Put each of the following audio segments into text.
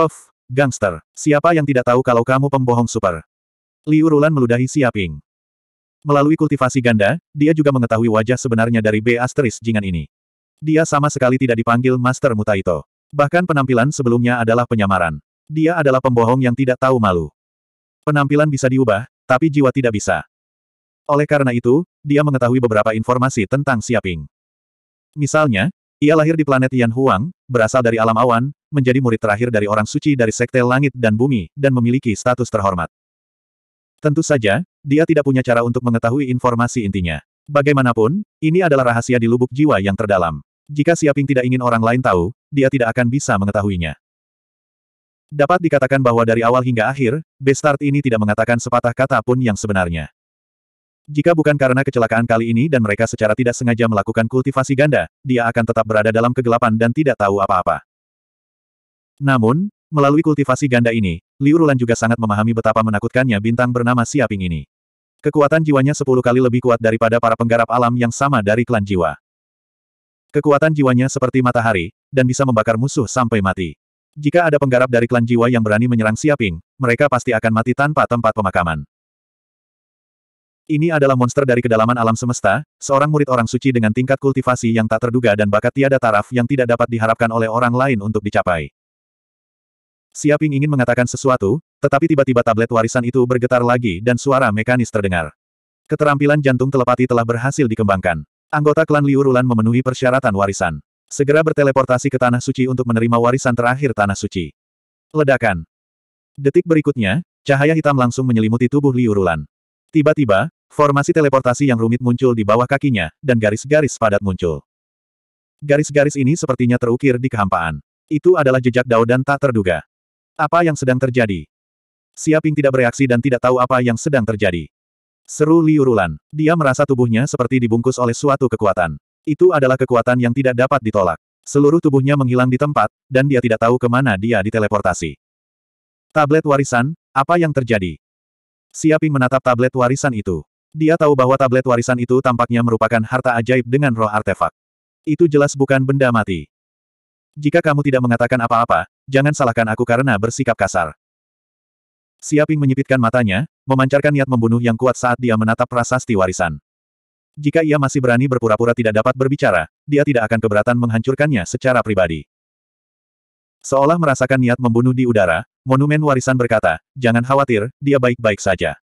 Puff, gangster, siapa yang tidak tahu kalau kamu pembohong super? Liu Rulan meludahi Siaping. Melalui kultivasi ganda, dia juga mengetahui wajah sebenarnya dari B asteris jingan ini. Dia sama sekali tidak dipanggil Master Mutaito. Bahkan penampilan sebelumnya adalah penyamaran. Dia adalah pembohong yang tidak tahu malu. Penampilan bisa diubah, tapi jiwa tidak bisa. Oleh karena itu, dia mengetahui beberapa informasi tentang Siaping. Misalnya, ia lahir di planet Yan Huang, berasal dari alam awan, menjadi murid terakhir dari orang suci dari sekte langit dan bumi, dan memiliki status terhormat. Tentu saja, dia tidak punya cara untuk mengetahui informasi intinya. Bagaimanapun, ini adalah rahasia di lubuk jiwa yang terdalam. Jika Siaping tidak ingin orang lain tahu, dia tidak akan bisa mengetahuinya. Dapat dikatakan bahwa dari awal hingga akhir, Bestart ini tidak mengatakan sepatah kata pun yang sebenarnya. Jika bukan karena kecelakaan kali ini dan mereka secara tidak sengaja melakukan kultivasi ganda, dia akan tetap berada dalam kegelapan dan tidak tahu apa-apa. Namun, melalui kultivasi ganda ini, Liu Rulan juga sangat memahami betapa menakutkannya bintang bernama Siaping ini. Kekuatan jiwanya sepuluh kali lebih kuat daripada para penggarap alam yang sama dari klan jiwa. Kekuatan jiwanya seperti matahari, dan bisa membakar musuh sampai mati. Jika ada penggarap dari klan jiwa yang berani menyerang Siaping, mereka pasti akan mati tanpa tempat pemakaman. Ini adalah monster dari kedalaman alam semesta, seorang murid orang suci dengan tingkat kultivasi yang tak terduga dan bakat tiada taraf yang tidak dapat diharapkan oleh orang lain untuk dicapai. Siaping ingin mengatakan sesuatu, tetapi tiba-tiba tablet warisan itu bergetar lagi dan suara mekanis terdengar. Keterampilan jantung telepati telah berhasil dikembangkan. Anggota klan Liu Rulan memenuhi persyaratan warisan. Segera berteleportasi ke Tanah Suci untuk menerima warisan terakhir Tanah Suci. Ledakan. Detik berikutnya, cahaya hitam langsung menyelimuti tubuh Liu Rulan. Tiba-tiba, Formasi teleportasi yang rumit muncul di bawah kakinya, dan garis-garis padat muncul. Garis-garis ini sepertinya terukir di kehampaan. Itu adalah jejak Dao dan tak terduga. Apa yang sedang terjadi? Siaping tidak bereaksi dan tidak tahu apa yang sedang terjadi. Seru Liu Rulan. Dia merasa tubuhnya seperti dibungkus oleh suatu kekuatan. Itu adalah kekuatan yang tidak dapat ditolak. Seluruh tubuhnya menghilang di tempat, dan dia tidak tahu kemana dia diteleportasi. Tablet warisan, apa yang terjadi? Siaping menatap tablet warisan itu. Dia tahu bahwa tablet warisan itu tampaknya merupakan harta ajaib dengan roh artefak. Itu jelas bukan benda mati. Jika kamu tidak mengatakan apa-apa, jangan salahkan aku karena bersikap kasar. Siaping menyipitkan matanya, memancarkan niat membunuh yang kuat saat dia menatap prasasti warisan. Jika ia masih berani berpura-pura tidak dapat berbicara, dia tidak akan keberatan menghancurkannya secara pribadi. Seolah merasakan niat membunuh di udara, monumen warisan berkata, jangan khawatir, dia baik-baik saja.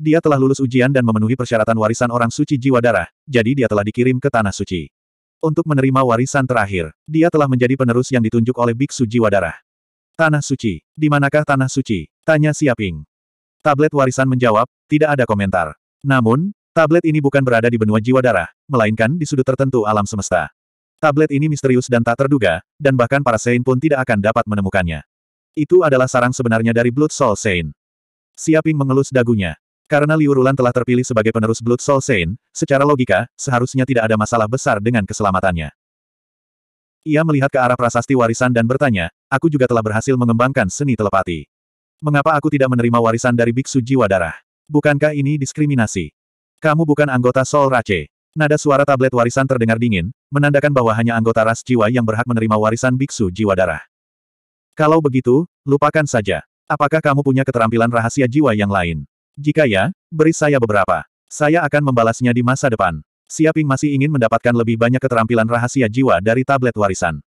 Dia telah lulus ujian dan memenuhi persyaratan warisan orang suci jiwa darah, jadi dia telah dikirim ke Tanah Suci. Untuk menerima warisan terakhir, dia telah menjadi penerus yang ditunjuk oleh biksu jiwa darah. Tanah Suci. Di manakah Tanah Suci? Tanya Siaping. Tablet warisan menjawab, tidak ada komentar. Namun, tablet ini bukan berada di benua jiwa darah, melainkan di sudut tertentu alam semesta. Tablet ini misterius dan tak terduga, dan bahkan para Sein pun tidak akan dapat menemukannya. Itu adalah sarang sebenarnya dari Blood Soul Sein. Siaping mengelus dagunya. Karena Liu Rulan telah terpilih sebagai penerus Blood Soul Saint, secara logika, seharusnya tidak ada masalah besar dengan keselamatannya. Ia melihat ke arah prasasti warisan dan bertanya, aku juga telah berhasil mengembangkan seni telepati. Mengapa aku tidak menerima warisan dari biksu jiwa darah? Bukankah ini diskriminasi? Kamu bukan anggota Soul Race. Nada suara tablet warisan terdengar dingin, menandakan bahwa hanya anggota ras jiwa yang berhak menerima warisan biksu jiwa darah. Kalau begitu, lupakan saja. Apakah kamu punya keterampilan rahasia jiwa yang lain? Jika ya, beri saya beberapa. Saya akan membalasnya di masa depan. Siaping masih ingin mendapatkan lebih banyak keterampilan rahasia jiwa dari tablet warisan.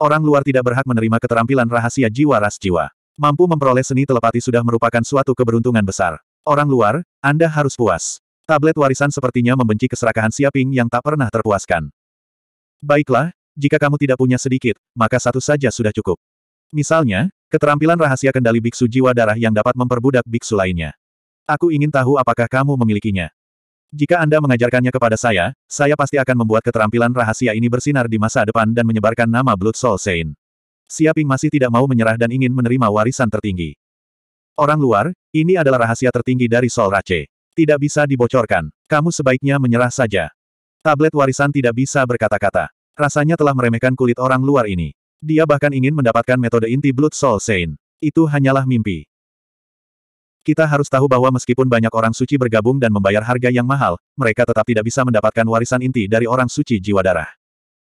Orang luar tidak berhak menerima keterampilan rahasia jiwa ras jiwa. Mampu memperoleh seni telepati sudah merupakan suatu keberuntungan besar. Orang luar, Anda harus puas. Tablet warisan sepertinya membenci keserakahan Siaping yang tak pernah terpuaskan. Baiklah, jika kamu tidak punya sedikit, maka satu saja sudah cukup. Misalnya, keterampilan rahasia kendali biksu jiwa darah yang dapat memperbudak biksu lainnya. Aku ingin tahu apakah kamu memilikinya. Jika Anda mengajarkannya kepada saya, saya pasti akan membuat keterampilan rahasia ini bersinar di masa depan dan menyebarkan nama Blood Soul Saint. Siaping masih tidak mau menyerah dan ingin menerima warisan tertinggi. Orang luar, ini adalah rahasia tertinggi dari Soul Rache. Tidak bisa dibocorkan. Kamu sebaiknya menyerah saja. Tablet warisan tidak bisa berkata-kata. Rasanya telah meremehkan kulit orang luar ini. Dia bahkan ingin mendapatkan metode inti Blood Soul Saint. Itu hanyalah mimpi. Kita harus tahu bahwa meskipun banyak orang suci bergabung dan membayar harga yang mahal, mereka tetap tidak bisa mendapatkan warisan inti dari orang suci jiwa darah.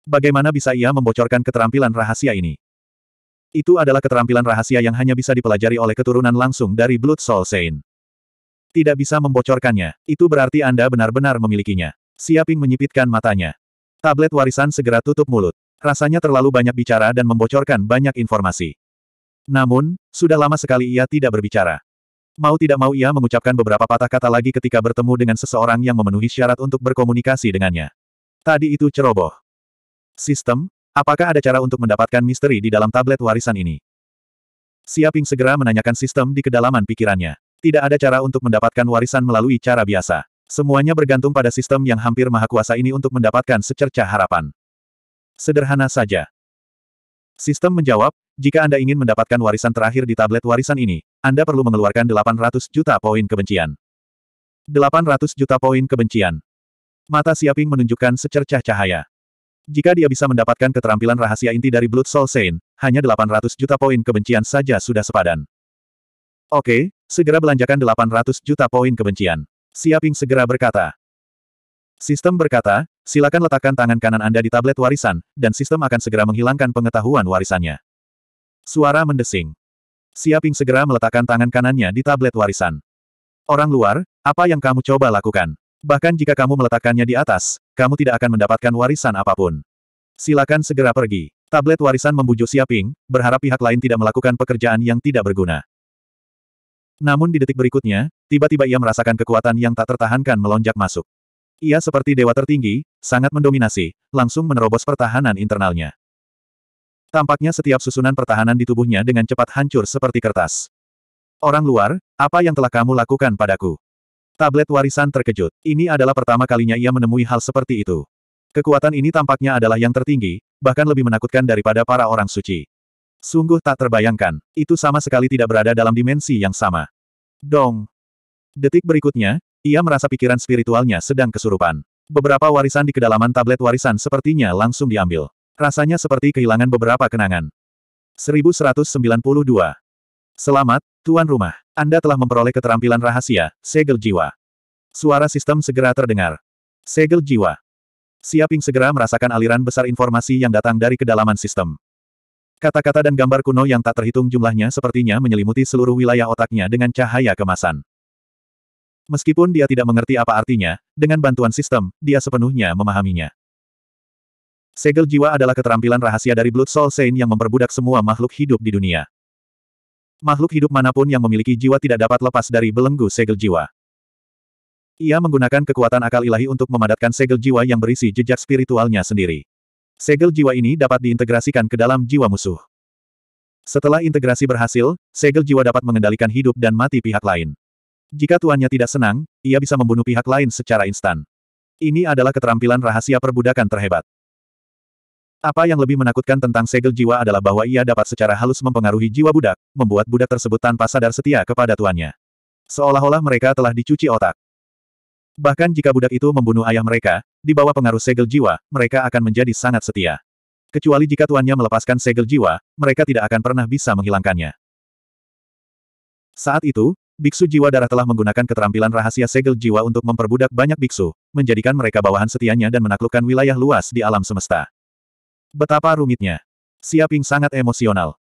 Bagaimana bisa ia membocorkan keterampilan rahasia ini? Itu adalah keterampilan rahasia yang hanya bisa dipelajari oleh keturunan langsung dari Blood Soul Saint. Tidak bisa membocorkannya, itu berarti Anda benar-benar memilikinya. Siaping menyipitkan matanya. Tablet warisan segera tutup mulut. Rasanya terlalu banyak bicara dan membocorkan banyak informasi. Namun, sudah lama sekali ia tidak berbicara. Mau tidak mau ia mengucapkan beberapa patah kata lagi ketika bertemu dengan seseorang yang memenuhi syarat untuk berkomunikasi dengannya. Tadi itu ceroboh. Sistem, apakah ada cara untuk mendapatkan misteri di dalam tablet warisan ini? Siaping segera menanyakan sistem di kedalaman pikirannya. Tidak ada cara untuk mendapatkan warisan melalui cara biasa. Semuanya bergantung pada sistem yang hampir maha kuasa ini untuk mendapatkan secercah harapan. Sederhana saja. Sistem menjawab, jika Anda ingin mendapatkan warisan terakhir di tablet warisan ini, Anda perlu mengeluarkan 800 juta poin kebencian. 800 juta poin kebencian. Mata Siaping menunjukkan secercah cahaya. Jika dia bisa mendapatkan keterampilan rahasia inti dari Blood Soul Saint, hanya 800 juta poin kebencian saja sudah sepadan. Oke, segera belanjakan 800 juta poin kebencian. Siaping segera berkata. Sistem berkata, silakan letakkan tangan kanan Anda di tablet warisan, dan sistem akan segera menghilangkan pengetahuan warisannya. Suara mendesing. Siaping segera meletakkan tangan kanannya di tablet warisan. Orang luar, apa yang kamu coba lakukan? Bahkan jika kamu meletakkannya di atas, kamu tidak akan mendapatkan warisan apapun. Silakan segera pergi. Tablet warisan membujuk Siaping, berharap pihak lain tidak melakukan pekerjaan yang tidak berguna. Namun di detik berikutnya, tiba-tiba ia merasakan kekuatan yang tak tertahankan melonjak masuk. Ia seperti dewa tertinggi, sangat mendominasi, langsung menerobos pertahanan internalnya. Tampaknya setiap susunan pertahanan di tubuhnya dengan cepat hancur seperti kertas. Orang luar, apa yang telah kamu lakukan padaku? Tablet warisan terkejut. Ini adalah pertama kalinya ia menemui hal seperti itu. Kekuatan ini tampaknya adalah yang tertinggi, bahkan lebih menakutkan daripada para orang suci. Sungguh tak terbayangkan, itu sama sekali tidak berada dalam dimensi yang sama. Dong. Detik berikutnya, ia merasa pikiran spiritualnya sedang kesurupan. Beberapa warisan di kedalaman tablet warisan sepertinya langsung diambil. Rasanya seperti kehilangan beberapa kenangan. 1192. Selamat, Tuan Rumah. Anda telah memperoleh keterampilan rahasia, segel jiwa. Suara sistem segera terdengar. Segel jiwa. Siaping segera merasakan aliran besar informasi yang datang dari kedalaman sistem. Kata-kata dan gambar kuno yang tak terhitung jumlahnya sepertinya menyelimuti seluruh wilayah otaknya dengan cahaya kemasan. Meskipun dia tidak mengerti apa artinya, dengan bantuan sistem, dia sepenuhnya memahaminya. Segel jiwa adalah keterampilan rahasia dari Blood Soul Saint yang memperbudak semua makhluk hidup di dunia. Makhluk hidup manapun yang memiliki jiwa tidak dapat lepas dari belenggu segel jiwa. Ia menggunakan kekuatan akal ilahi untuk memadatkan segel jiwa yang berisi jejak spiritualnya sendiri. Segel jiwa ini dapat diintegrasikan ke dalam jiwa musuh. Setelah integrasi berhasil, segel jiwa dapat mengendalikan hidup dan mati pihak lain. Jika tuannya tidak senang, ia bisa membunuh pihak lain secara instan. Ini adalah keterampilan rahasia perbudakan terhebat. Apa yang lebih menakutkan tentang segel jiwa adalah bahwa ia dapat secara halus mempengaruhi jiwa budak, membuat budak tersebut tanpa sadar setia kepada tuannya. Seolah-olah mereka telah dicuci otak. Bahkan jika budak itu membunuh ayah mereka, di bawah pengaruh segel jiwa, mereka akan menjadi sangat setia. Kecuali jika tuannya melepaskan segel jiwa, mereka tidak akan pernah bisa menghilangkannya. Saat itu, biksu jiwa darah telah menggunakan keterampilan rahasia segel jiwa untuk memperbudak banyak biksu, menjadikan mereka bawahan setianya dan menaklukkan wilayah luas di alam semesta. Betapa rumitnya. Siaping sangat emosional.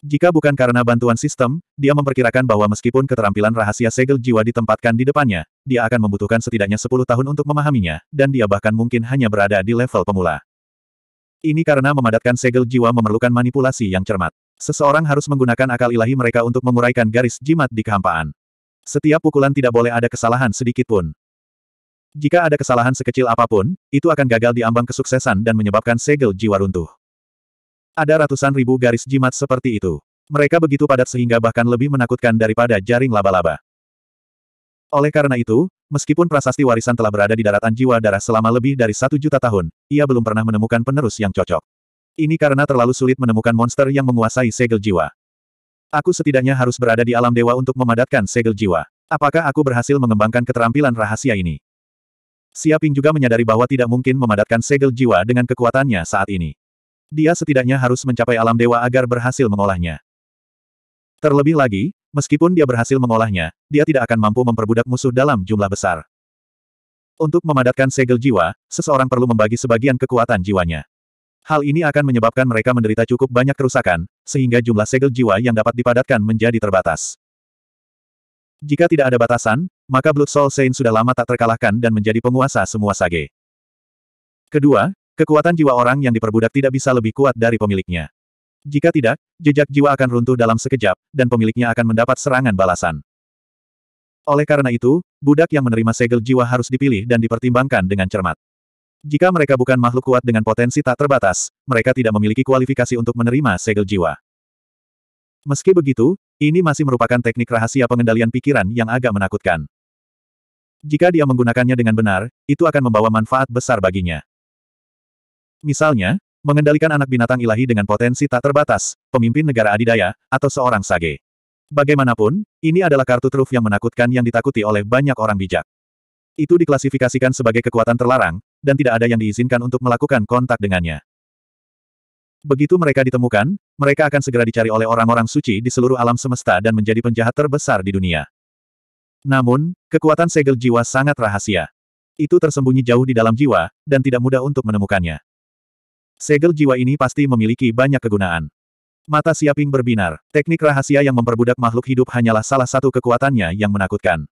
Jika bukan karena bantuan sistem, dia memperkirakan bahwa meskipun keterampilan rahasia segel jiwa ditempatkan di depannya, dia akan membutuhkan setidaknya 10 tahun untuk memahaminya, dan dia bahkan mungkin hanya berada di level pemula. Ini karena memadatkan segel jiwa memerlukan manipulasi yang cermat. Seseorang harus menggunakan akal ilahi mereka untuk menguraikan garis jimat di kehampaan. Setiap pukulan tidak boleh ada kesalahan sedikitpun. Jika ada kesalahan sekecil apapun, itu akan gagal di ambang kesuksesan dan menyebabkan segel jiwa runtuh. Ada ratusan ribu garis jimat seperti itu. Mereka begitu padat sehingga bahkan lebih menakutkan daripada jaring laba-laba. Oleh karena itu, meskipun prasasti warisan telah berada di daratan jiwa darah selama lebih dari satu juta tahun, ia belum pernah menemukan penerus yang cocok. Ini karena terlalu sulit menemukan monster yang menguasai segel jiwa. Aku setidaknya harus berada di alam dewa untuk memadatkan segel jiwa. Apakah aku berhasil mengembangkan keterampilan rahasia ini? Siaping juga menyadari bahwa tidak mungkin memadatkan segel jiwa dengan kekuatannya saat ini. Dia setidaknya harus mencapai alam dewa agar berhasil mengolahnya. Terlebih lagi, meskipun dia berhasil mengolahnya, dia tidak akan mampu memperbudak musuh dalam jumlah besar. Untuk memadatkan segel jiwa, seseorang perlu membagi sebagian kekuatan jiwanya. Hal ini akan menyebabkan mereka menderita cukup banyak kerusakan, sehingga jumlah segel jiwa yang dapat dipadatkan menjadi terbatas. Jika tidak ada batasan, maka Blood Soul Saint sudah lama tak terkalahkan dan menjadi penguasa semua sage. Kedua, kekuatan jiwa orang yang diperbudak tidak bisa lebih kuat dari pemiliknya. Jika tidak, jejak jiwa akan runtuh dalam sekejap, dan pemiliknya akan mendapat serangan balasan. Oleh karena itu, budak yang menerima segel jiwa harus dipilih dan dipertimbangkan dengan cermat. Jika mereka bukan makhluk kuat dengan potensi tak terbatas, mereka tidak memiliki kualifikasi untuk menerima segel jiwa. Meski begitu, ini masih merupakan teknik rahasia pengendalian pikiran yang agak menakutkan. Jika dia menggunakannya dengan benar, itu akan membawa manfaat besar baginya. Misalnya, mengendalikan anak binatang ilahi dengan potensi tak terbatas, pemimpin negara adidaya, atau seorang sage. Bagaimanapun, ini adalah kartu truf yang menakutkan yang ditakuti oleh banyak orang bijak. Itu diklasifikasikan sebagai kekuatan terlarang, dan tidak ada yang diizinkan untuk melakukan kontak dengannya. Begitu mereka ditemukan, mereka akan segera dicari oleh orang-orang suci di seluruh alam semesta dan menjadi penjahat terbesar di dunia. Namun, kekuatan segel jiwa sangat rahasia. Itu tersembunyi jauh di dalam jiwa, dan tidak mudah untuk menemukannya. Segel jiwa ini pasti memiliki banyak kegunaan. Mata Siaping berbinar. Teknik rahasia yang memperbudak makhluk hidup hanyalah salah satu kekuatannya yang menakutkan.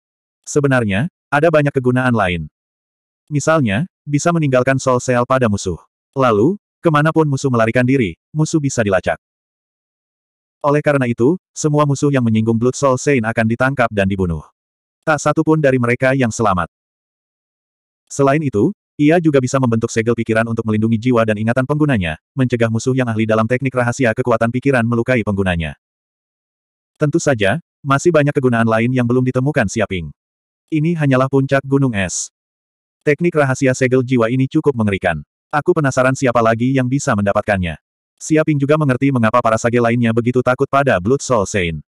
Sebenarnya, ada banyak kegunaan lain. Misalnya, bisa meninggalkan soul cell pada musuh. Lalu, Kemanapun musuh melarikan diri, musuh bisa dilacak. Oleh karena itu, semua musuh yang menyinggung Blood Soul Saint akan ditangkap dan dibunuh. Tak satu pun dari mereka yang selamat. Selain itu, ia juga bisa membentuk segel pikiran untuk melindungi jiwa dan ingatan penggunanya, mencegah musuh yang ahli dalam teknik rahasia kekuatan pikiran melukai penggunanya. Tentu saja, masih banyak kegunaan lain yang belum ditemukan Siaping. Ini hanyalah puncak gunung es. Teknik rahasia segel jiwa ini cukup mengerikan. Aku penasaran siapa lagi yang bisa mendapatkannya. Siaping juga mengerti mengapa para sage lainnya begitu takut pada Blood Soul Saint.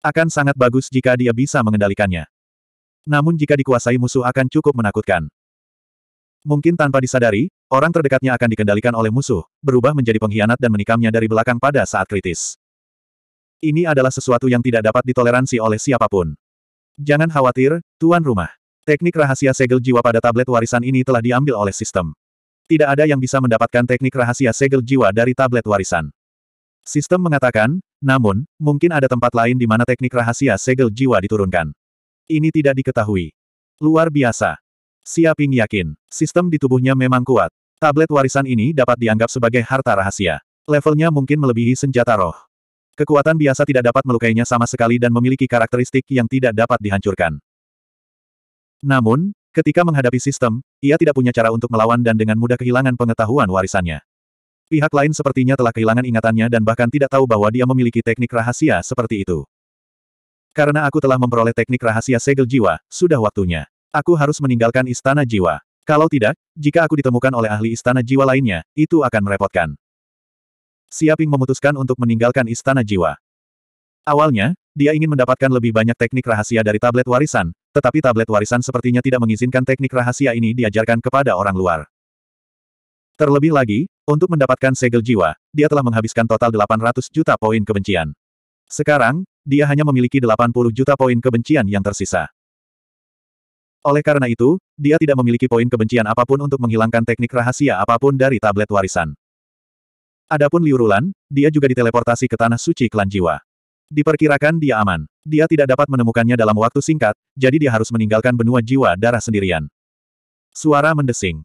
Akan sangat bagus jika dia bisa mengendalikannya. Namun jika dikuasai musuh akan cukup menakutkan. Mungkin tanpa disadari, orang terdekatnya akan dikendalikan oleh musuh, berubah menjadi pengkhianat dan menikamnya dari belakang pada saat kritis. Ini adalah sesuatu yang tidak dapat ditoleransi oleh siapapun. Jangan khawatir, tuan rumah. Teknik rahasia segel jiwa pada tablet warisan ini telah diambil oleh sistem. Tidak ada yang bisa mendapatkan teknik rahasia segel jiwa dari tablet warisan. Sistem mengatakan, namun, mungkin ada tempat lain di mana teknik rahasia segel jiwa diturunkan. Ini tidak diketahui. Luar biasa. Siaping yakin, sistem di tubuhnya memang kuat. Tablet warisan ini dapat dianggap sebagai harta rahasia. Levelnya mungkin melebihi senjata roh. Kekuatan biasa tidak dapat melukainya sama sekali dan memiliki karakteristik yang tidak dapat dihancurkan. Namun, Ketika menghadapi sistem, ia tidak punya cara untuk melawan dan dengan mudah kehilangan pengetahuan warisannya. Pihak lain sepertinya telah kehilangan ingatannya dan bahkan tidak tahu bahwa dia memiliki teknik rahasia seperti itu. Karena aku telah memperoleh teknik rahasia segel jiwa, sudah waktunya. Aku harus meninggalkan istana jiwa. Kalau tidak, jika aku ditemukan oleh ahli istana jiwa lainnya, itu akan merepotkan. Siaping memutuskan untuk meninggalkan istana jiwa. Awalnya, dia ingin mendapatkan lebih banyak teknik rahasia dari tablet warisan, tetapi tablet warisan sepertinya tidak mengizinkan teknik rahasia ini diajarkan kepada orang luar. Terlebih lagi, untuk mendapatkan segel jiwa, dia telah menghabiskan total 800 juta poin kebencian. Sekarang, dia hanya memiliki 80 juta poin kebencian yang tersisa. Oleh karena itu, dia tidak memiliki poin kebencian apapun untuk menghilangkan teknik rahasia apapun dari tablet warisan. Adapun Liurulan, dia juga diteleportasi ke tanah suci klan jiwa. Diperkirakan dia aman. Dia tidak dapat menemukannya dalam waktu singkat, jadi dia harus meninggalkan benua jiwa darah sendirian. Suara mendesing.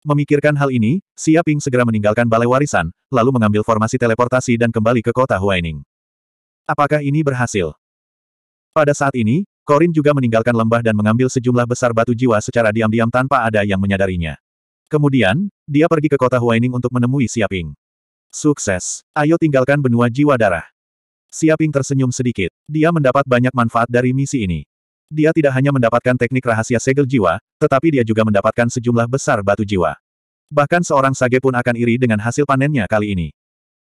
Memikirkan hal ini, Siaping segera meninggalkan balai warisan, lalu mengambil formasi teleportasi dan kembali ke kota Huaining. Apakah ini berhasil? Pada saat ini, Korin juga meninggalkan lembah dan mengambil sejumlah besar batu jiwa secara diam-diam tanpa ada yang menyadarinya. Kemudian, dia pergi ke kota Huaining untuk menemui Siaping. Sukses! Ayo tinggalkan benua jiwa darah. Siaping tersenyum sedikit. Dia mendapat banyak manfaat dari misi ini. Dia tidak hanya mendapatkan teknik rahasia segel jiwa, tetapi dia juga mendapatkan sejumlah besar batu jiwa. Bahkan seorang sage pun akan iri dengan hasil panennya kali ini.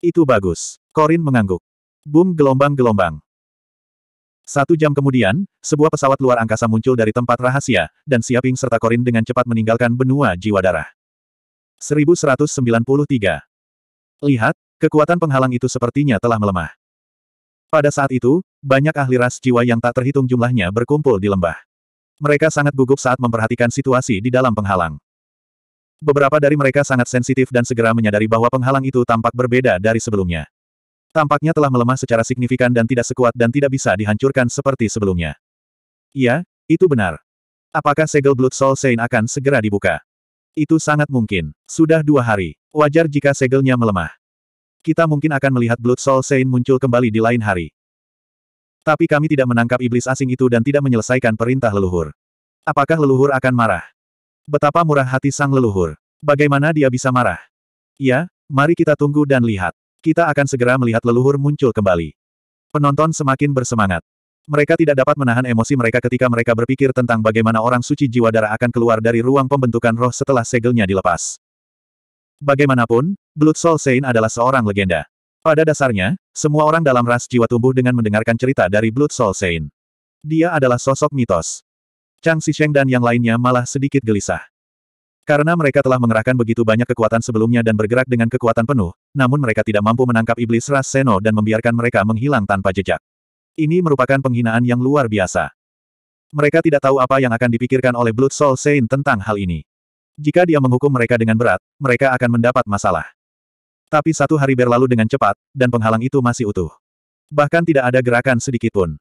Itu bagus. Korin mengangguk. Boom gelombang-gelombang. Satu jam kemudian, sebuah pesawat luar angkasa muncul dari tempat rahasia, dan Siaping serta Korin dengan cepat meninggalkan benua jiwa darah. 1193. Lihat, kekuatan penghalang itu sepertinya telah melemah. Pada saat itu, banyak ahli ras jiwa yang tak terhitung jumlahnya berkumpul di lembah. Mereka sangat gugup saat memperhatikan situasi di dalam penghalang. Beberapa dari mereka sangat sensitif dan segera menyadari bahwa penghalang itu tampak berbeda dari sebelumnya. Tampaknya telah melemah secara signifikan dan tidak sekuat dan tidak bisa dihancurkan seperti sebelumnya. Iya, itu benar. Apakah segel Blood Soul Saint akan segera dibuka? Itu sangat mungkin. Sudah dua hari. Wajar jika segelnya melemah. Kita mungkin akan melihat Blood Soul Saint muncul kembali di lain hari. Tapi kami tidak menangkap iblis asing itu dan tidak menyelesaikan perintah leluhur. Apakah leluhur akan marah? Betapa murah hati sang leluhur. Bagaimana dia bisa marah? Ya, mari kita tunggu dan lihat. Kita akan segera melihat leluhur muncul kembali. Penonton semakin bersemangat. Mereka tidak dapat menahan emosi mereka ketika mereka berpikir tentang bagaimana orang suci jiwa darah akan keluar dari ruang pembentukan roh setelah segelnya dilepas. Bagaimanapun, Blood Soul Saint adalah seorang legenda. Pada dasarnya, semua orang dalam ras jiwa tumbuh dengan mendengarkan cerita dari Blood Soul Saint. Dia adalah sosok mitos. Chang Xisheng dan yang lainnya malah sedikit gelisah. Karena mereka telah mengerahkan begitu banyak kekuatan sebelumnya dan bergerak dengan kekuatan penuh, namun mereka tidak mampu menangkap iblis ras Seno dan membiarkan mereka menghilang tanpa jejak. Ini merupakan penghinaan yang luar biasa. Mereka tidak tahu apa yang akan dipikirkan oleh Blood Soul Saint tentang hal ini. Jika dia menghukum mereka dengan berat, mereka akan mendapat masalah. Tapi satu hari berlalu dengan cepat, dan penghalang itu masih utuh. Bahkan tidak ada gerakan sedikitpun.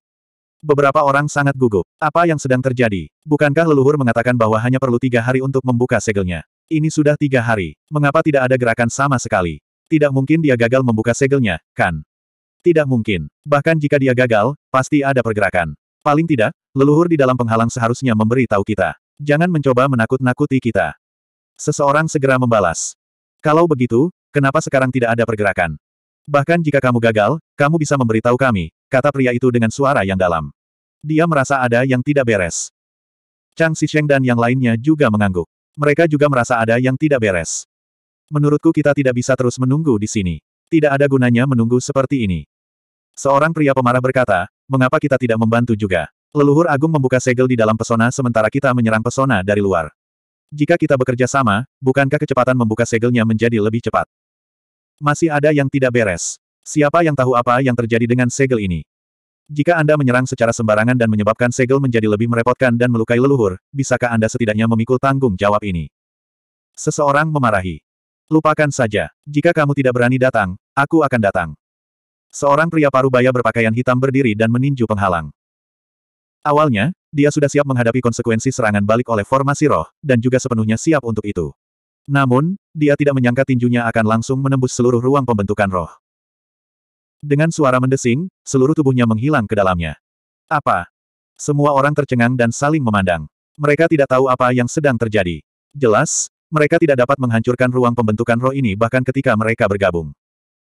Beberapa orang sangat gugup. Apa yang sedang terjadi? Bukankah leluhur mengatakan bahwa hanya perlu tiga hari untuk membuka segelnya? Ini sudah tiga hari. Mengapa tidak ada gerakan sama sekali? Tidak mungkin dia gagal membuka segelnya, kan? Tidak mungkin. Bahkan jika dia gagal, pasti ada pergerakan. Paling tidak, leluhur di dalam penghalang seharusnya memberi tahu kita. Jangan mencoba menakut-nakuti kita. Seseorang segera membalas. Kalau begitu, Kenapa sekarang tidak ada pergerakan? Bahkan jika kamu gagal, kamu bisa memberitahu kami, kata pria itu dengan suara yang dalam. Dia merasa ada yang tidak beres. Chang Xisheng dan yang lainnya juga mengangguk. Mereka juga merasa ada yang tidak beres. Menurutku kita tidak bisa terus menunggu di sini. Tidak ada gunanya menunggu seperti ini. Seorang pria pemarah berkata, mengapa kita tidak membantu juga? Leluhur Agung membuka segel di dalam pesona sementara kita menyerang pesona dari luar. Jika kita bekerja sama, bukankah kecepatan membuka segelnya menjadi lebih cepat? Masih ada yang tidak beres. Siapa yang tahu apa yang terjadi dengan segel ini? Jika Anda menyerang secara sembarangan dan menyebabkan segel menjadi lebih merepotkan dan melukai leluhur, bisakah Anda setidaknya memikul tanggung jawab ini? Seseorang memarahi. Lupakan saja. Jika kamu tidak berani datang, aku akan datang. Seorang pria parubaya berpakaian hitam berdiri dan meninju penghalang. Awalnya, dia sudah siap menghadapi konsekuensi serangan balik oleh formasi roh, dan juga sepenuhnya siap untuk itu. Namun, dia tidak menyangka tinjunya akan langsung menembus seluruh ruang pembentukan roh. Dengan suara mendesing, seluruh tubuhnya menghilang ke dalamnya. Apa? Semua orang tercengang dan saling memandang. Mereka tidak tahu apa yang sedang terjadi. Jelas, mereka tidak dapat menghancurkan ruang pembentukan roh ini bahkan ketika mereka bergabung.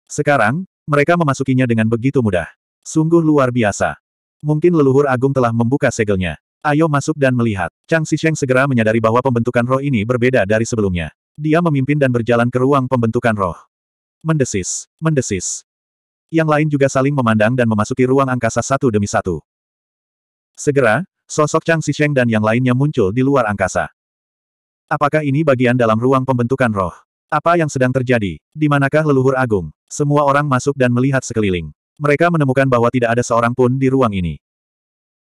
Sekarang, mereka memasukinya dengan begitu mudah. Sungguh luar biasa. Mungkin leluhur agung telah membuka segelnya. Ayo masuk dan melihat. Chang Xisheng segera menyadari bahwa pembentukan roh ini berbeda dari sebelumnya. Dia memimpin dan berjalan ke ruang pembentukan roh. Mendesis, mendesis. Yang lain juga saling memandang dan memasuki ruang angkasa satu demi satu. Segera, sosok Chang Xisheng dan yang lainnya muncul di luar angkasa. Apakah ini bagian dalam ruang pembentukan roh? Apa yang sedang terjadi? Di manakah leluhur agung? Semua orang masuk dan melihat sekeliling. Mereka menemukan bahwa tidak ada seorang pun di ruang ini.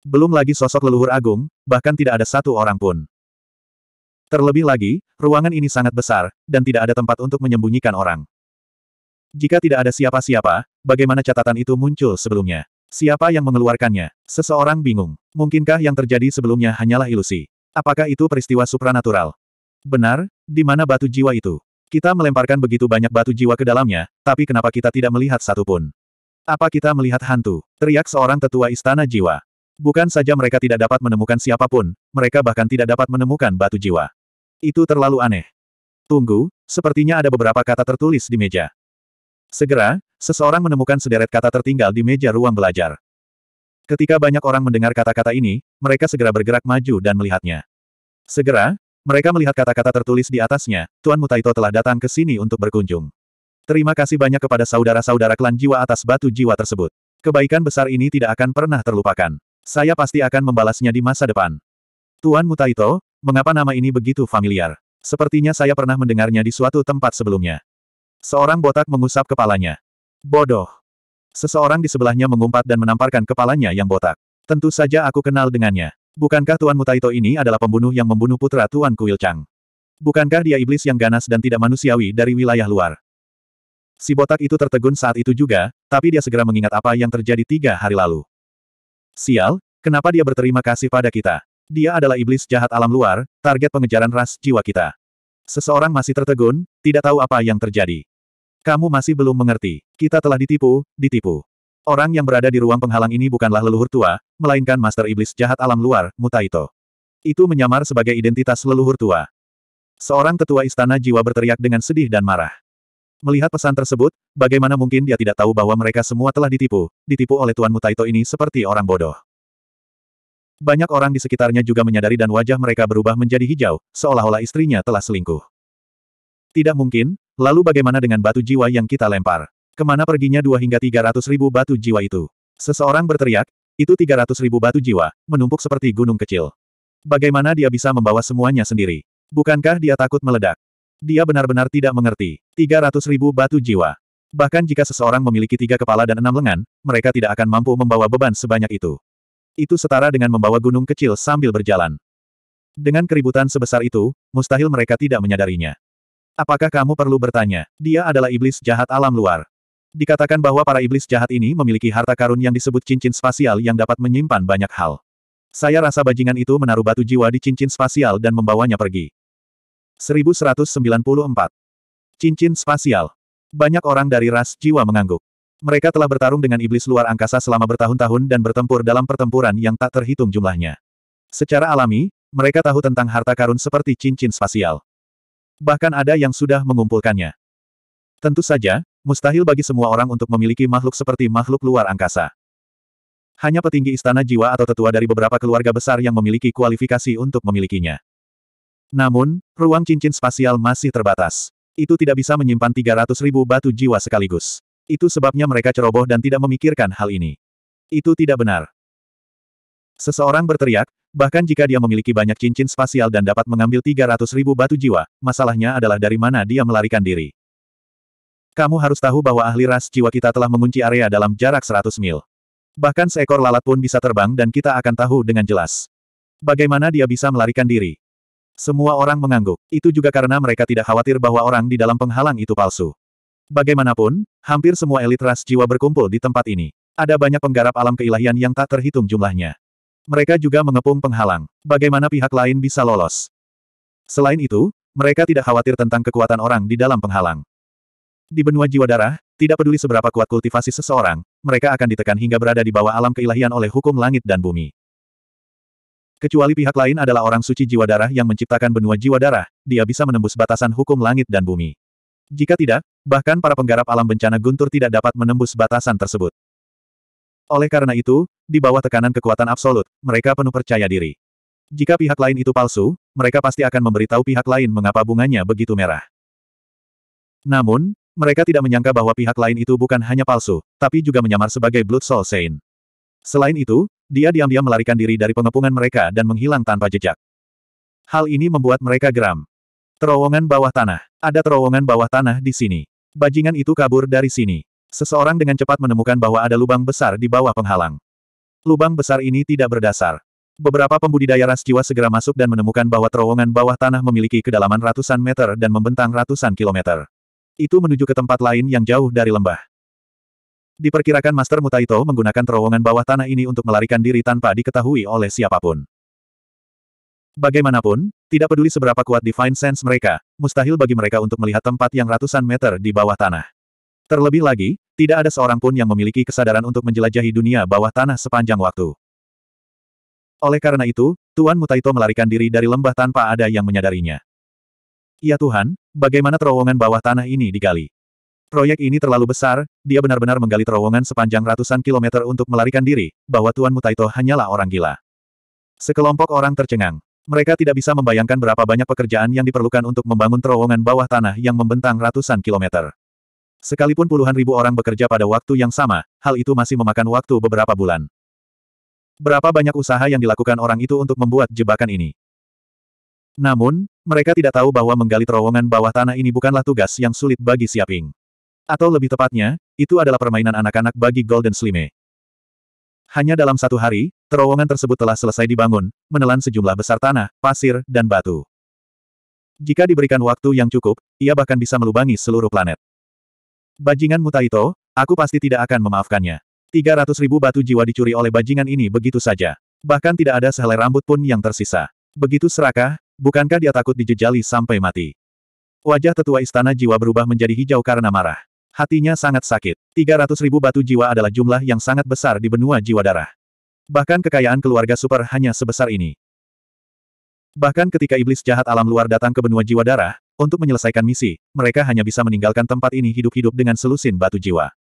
Belum lagi sosok leluhur agung, bahkan tidak ada satu orang pun. Terlebih lagi, ruangan ini sangat besar, dan tidak ada tempat untuk menyembunyikan orang. Jika tidak ada siapa-siapa, bagaimana catatan itu muncul sebelumnya? Siapa yang mengeluarkannya? Seseorang bingung. Mungkinkah yang terjadi sebelumnya hanyalah ilusi? Apakah itu peristiwa supranatural? Benar, di mana batu jiwa itu? Kita melemparkan begitu banyak batu jiwa ke dalamnya, tapi kenapa kita tidak melihat satupun? Apa kita melihat hantu? Teriak seorang tetua istana jiwa. Bukan saja mereka tidak dapat menemukan siapapun, mereka bahkan tidak dapat menemukan batu jiwa. Itu terlalu aneh. Tunggu, sepertinya ada beberapa kata tertulis di meja. Segera, seseorang menemukan sederet kata tertinggal di meja ruang belajar. Ketika banyak orang mendengar kata-kata ini, mereka segera bergerak maju dan melihatnya. Segera, mereka melihat kata-kata tertulis di atasnya, Tuan Mutaito telah datang ke sini untuk berkunjung. Terima kasih banyak kepada saudara-saudara klan jiwa atas batu jiwa tersebut. Kebaikan besar ini tidak akan pernah terlupakan. Saya pasti akan membalasnya di masa depan. Tuan Mutaito, mengapa nama ini begitu familiar? Sepertinya saya pernah mendengarnya di suatu tempat sebelumnya. Seorang botak mengusap kepalanya. Bodoh. Seseorang di sebelahnya mengumpat dan menamparkan kepalanya yang botak. Tentu saja aku kenal dengannya. Bukankah Tuan Mutaito ini adalah pembunuh yang membunuh putra Tuan Kuil Chang? Bukankah dia iblis yang ganas dan tidak manusiawi dari wilayah luar? Si botak itu tertegun saat itu juga, tapi dia segera mengingat apa yang terjadi tiga hari lalu. Sial, kenapa dia berterima kasih pada kita? Dia adalah iblis jahat alam luar, target pengejaran ras jiwa kita. Seseorang masih tertegun, tidak tahu apa yang terjadi. Kamu masih belum mengerti. Kita telah ditipu, ditipu. Orang yang berada di ruang penghalang ini bukanlah leluhur tua, melainkan master iblis jahat alam luar, Mutaito. Itu menyamar sebagai identitas leluhur tua. Seorang tetua istana jiwa berteriak dengan sedih dan marah. Melihat pesan tersebut, bagaimana mungkin dia tidak tahu bahwa mereka semua telah ditipu, ditipu oleh Tuan Mutaito ini seperti orang bodoh. Banyak orang di sekitarnya juga menyadari dan wajah mereka berubah menjadi hijau, seolah-olah istrinya telah selingkuh. Tidak mungkin, lalu bagaimana dengan batu jiwa yang kita lempar? Kemana perginya dua hingga tiga ratus ribu batu jiwa itu? Seseorang berteriak, itu tiga ratus ribu batu jiwa, menumpuk seperti gunung kecil. Bagaimana dia bisa membawa semuanya sendiri? Bukankah dia takut meledak? Dia benar-benar tidak mengerti. 300 ribu batu jiwa. Bahkan jika seseorang memiliki tiga kepala dan enam lengan, mereka tidak akan mampu membawa beban sebanyak itu. Itu setara dengan membawa gunung kecil sambil berjalan. Dengan keributan sebesar itu, mustahil mereka tidak menyadarinya. Apakah kamu perlu bertanya? Dia adalah iblis jahat alam luar. Dikatakan bahwa para iblis jahat ini memiliki harta karun yang disebut cincin spasial yang dapat menyimpan banyak hal. Saya rasa bajingan itu menaruh batu jiwa di cincin spasial dan membawanya pergi. 1194. Cincin Spasial Banyak orang dari ras jiwa mengangguk. Mereka telah bertarung dengan iblis luar angkasa selama bertahun-tahun dan bertempur dalam pertempuran yang tak terhitung jumlahnya. Secara alami, mereka tahu tentang harta karun seperti cincin spasial. Bahkan ada yang sudah mengumpulkannya. Tentu saja, mustahil bagi semua orang untuk memiliki makhluk seperti makhluk luar angkasa. Hanya petinggi istana jiwa atau tetua dari beberapa keluarga besar yang memiliki kualifikasi untuk memilikinya. Namun, ruang cincin spasial masih terbatas. Itu tidak bisa menyimpan 300 ribu batu jiwa sekaligus. Itu sebabnya mereka ceroboh dan tidak memikirkan hal ini. Itu tidak benar. Seseorang berteriak, bahkan jika dia memiliki banyak cincin spasial dan dapat mengambil 300 ribu batu jiwa, masalahnya adalah dari mana dia melarikan diri. Kamu harus tahu bahwa ahli ras jiwa kita telah mengunci area dalam jarak 100 mil. Bahkan seekor lalat pun bisa terbang dan kita akan tahu dengan jelas. Bagaimana dia bisa melarikan diri? Semua orang mengangguk. Itu juga karena mereka tidak khawatir bahwa orang di dalam penghalang itu palsu. Bagaimanapun, hampir semua elit ras jiwa berkumpul di tempat ini. Ada banyak penggarap alam keilahian yang tak terhitung jumlahnya. Mereka juga mengepung penghalang. Bagaimana pihak lain bisa lolos? Selain itu, mereka tidak khawatir tentang kekuatan orang di dalam penghalang. Di benua jiwa darah, tidak peduli seberapa kuat kultivasi seseorang, mereka akan ditekan hingga berada di bawah alam keilahian oleh hukum langit dan bumi. Kecuali pihak lain adalah orang suci jiwa darah yang menciptakan benua jiwa darah, dia bisa menembus batasan hukum langit dan bumi. Jika tidak, bahkan para penggarap alam bencana guntur tidak dapat menembus batasan tersebut. Oleh karena itu, di bawah tekanan kekuatan absolut, mereka penuh percaya diri. Jika pihak lain itu palsu, mereka pasti akan memberitahu pihak lain mengapa bunganya begitu merah. Namun, mereka tidak menyangka bahwa pihak lain itu bukan hanya palsu, tapi juga menyamar sebagai Blood Soul Saint. Selain itu, dia diam-diam melarikan diri dari pengepungan mereka dan menghilang tanpa jejak. Hal ini membuat mereka geram. Terowongan bawah tanah. Ada terowongan bawah tanah di sini. Bajingan itu kabur dari sini. Seseorang dengan cepat menemukan bahwa ada lubang besar di bawah penghalang. Lubang besar ini tidak berdasar. Beberapa pembudidaya ras jiwa segera masuk dan menemukan bahwa terowongan bawah tanah memiliki kedalaman ratusan meter dan membentang ratusan kilometer. Itu menuju ke tempat lain yang jauh dari lembah. Diperkirakan Master Mutaito menggunakan terowongan bawah tanah ini untuk melarikan diri tanpa diketahui oleh siapapun. Bagaimanapun, tidak peduli seberapa kuat Divine Sense mereka, mustahil bagi mereka untuk melihat tempat yang ratusan meter di bawah tanah. Terlebih lagi, tidak ada seorang pun yang memiliki kesadaran untuk menjelajahi dunia bawah tanah sepanjang waktu. Oleh karena itu, Tuan Mutaito melarikan diri dari lembah tanpa ada yang menyadarinya. Ya Tuhan, bagaimana terowongan bawah tanah ini digali? Proyek ini terlalu besar, dia benar-benar menggali terowongan sepanjang ratusan kilometer untuk melarikan diri, bahwa Tuan Mutaito hanyalah orang gila. Sekelompok orang tercengang. Mereka tidak bisa membayangkan berapa banyak pekerjaan yang diperlukan untuk membangun terowongan bawah tanah yang membentang ratusan kilometer. Sekalipun puluhan ribu orang bekerja pada waktu yang sama, hal itu masih memakan waktu beberapa bulan. Berapa banyak usaha yang dilakukan orang itu untuk membuat jebakan ini? Namun, mereka tidak tahu bahwa menggali terowongan bawah tanah ini bukanlah tugas yang sulit bagi Siaping. Atau lebih tepatnya, itu adalah permainan anak-anak bagi Golden Slime. Hanya dalam satu hari, terowongan tersebut telah selesai dibangun, menelan sejumlah besar tanah, pasir, dan batu. Jika diberikan waktu yang cukup, ia bahkan bisa melubangi seluruh planet. Bajingan Mutaito, aku pasti tidak akan memaafkannya. 300 ribu batu jiwa dicuri oleh bajingan ini begitu saja. Bahkan tidak ada sehelai rambut pun yang tersisa. Begitu serakah, bukankah dia takut dijejali sampai mati? Wajah tetua istana jiwa berubah menjadi hijau karena marah. Hatinya sangat sakit. 300 ribu batu jiwa adalah jumlah yang sangat besar di benua jiwa darah. Bahkan kekayaan keluarga super hanya sebesar ini. Bahkan ketika iblis jahat alam luar datang ke benua jiwa darah, untuk menyelesaikan misi, mereka hanya bisa meninggalkan tempat ini hidup-hidup dengan selusin batu jiwa.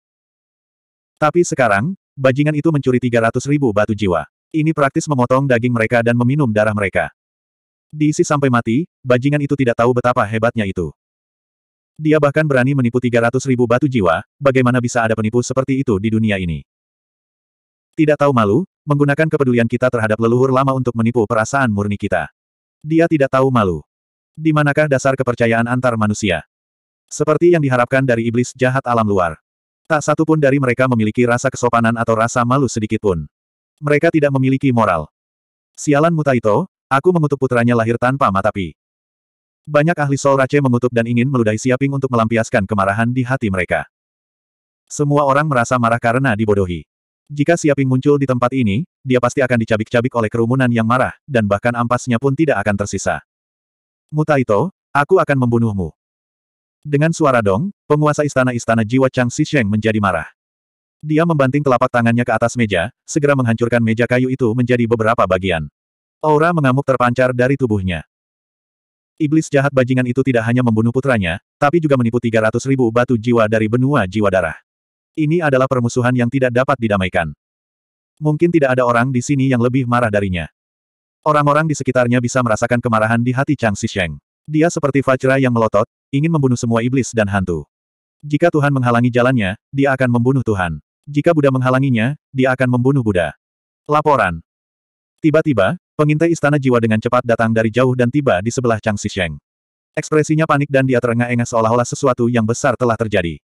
Tapi sekarang, bajingan itu mencuri 300 ribu batu jiwa. Ini praktis memotong daging mereka dan meminum darah mereka. Diisi sampai mati, bajingan itu tidak tahu betapa hebatnya itu. Dia bahkan berani menipu 300 ribu batu jiwa, bagaimana bisa ada penipu seperti itu di dunia ini? Tidak tahu malu, menggunakan kepedulian kita terhadap leluhur lama untuk menipu perasaan murni kita. Dia tidak tahu malu. Di manakah dasar kepercayaan antar manusia? Seperti yang diharapkan dari iblis jahat alam luar. Tak satu pun dari mereka memiliki rasa kesopanan atau rasa malu sedikit pun. Mereka tidak memiliki moral. Sialan Mutaito, aku mengutuk putranya lahir tanpa matapi. Banyak ahli Sol Race mengutuk dan ingin meludahi Siaping untuk melampiaskan kemarahan di hati mereka. Semua orang merasa marah karena dibodohi. Jika Siaping muncul di tempat ini, dia pasti akan dicabik-cabik oleh kerumunan yang marah, dan bahkan ampasnya pun tidak akan tersisa. Mutaito, aku akan membunuhmu. Dengan suara dong, penguasa istana-istana jiwa Chang Sisheng menjadi marah. Dia membanting telapak tangannya ke atas meja, segera menghancurkan meja kayu itu menjadi beberapa bagian. Aura mengamuk terpancar dari tubuhnya. Iblis jahat bajingan itu tidak hanya membunuh putranya, tapi juga menipu 300 ribu batu jiwa dari benua jiwa darah. Ini adalah permusuhan yang tidak dapat didamaikan. Mungkin tidak ada orang di sini yang lebih marah darinya. Orang-orang di sekitarnya bisa merasakan kemarahan di hati Chang Sisheng. Dia seperti Fajra yang melotot, ingin membunuh semua iblis dan hantu. Jika Tuhan menghalangi jalannya, dia akan membunuh Tuhan. Jika Buddha menghalanginya, dia akan membunuh Buddha. Laporan. Tiba-tiba, Pengintai istana jiwa dengan cepat datang dari jauh dan tiba di sebelah Chang Sheng. Ekspresinya panik dan dia terengah-engah seolah-olah sesuatu yang besar telah terjadi.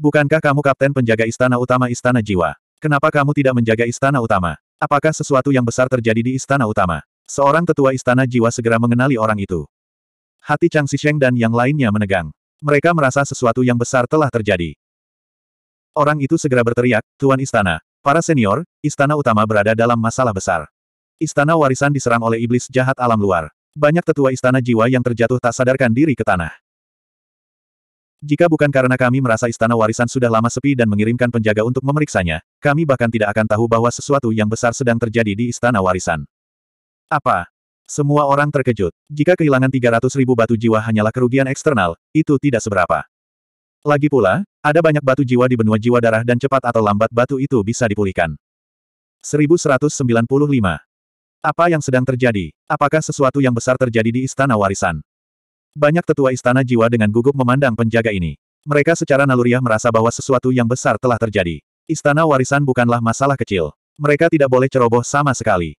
Bukankah kamu kapten penjaga istana utama istana jiwa? Kenapa kamu tidak menjaga istana utama? Apakah sesuatu yang besar terjadi di istana utama? Seorang tetua istana jiwa segera mengenali orang itu. Hati Chang Sheng dan yang lainnya menegang. Mereka merasa sesuatu yang besar telah terjadi. Orang itu segera berteriak, Tuan Istana, para senior, istana utama berada dalam masalah besar. Istana warisan diserang oleh iblis jahat alam luar. Banyak tetua istana jiwa yang terjatuh tak sadarkan diri ke tanah. Jika bukan karena kami merasa istana warisan sudah lama sepi dan mengirimkan penjaga untuk memeriksanya, kami bahkan tidak akan tahu bahwa sesuatu yang besar sedang terjadi di istana warisan. Apa? Semua orang terkejut. Jika kehilangan 300 ribu batu jiwa hanyalah kerugian eksternal, itu tidak seberapa. Lagi pula, ada banyak batu jiwa di benua jiwa darah dan cepat atau lambat batu itu bisa dipulihkan. 1195. Apa yang sedang terjadi? Apakah sesuatu yang besar terjadi di Istana Warisan? Banyak tetua Istana Jiwa dengan gugup memandang penjaga ini. Mereka secara naluriah merasa bahwa sesuatu yang besar telah terjadi. Istana Warisan bukanlah masalah kecil. Mereka tidak boleh ceroboh sama sekali.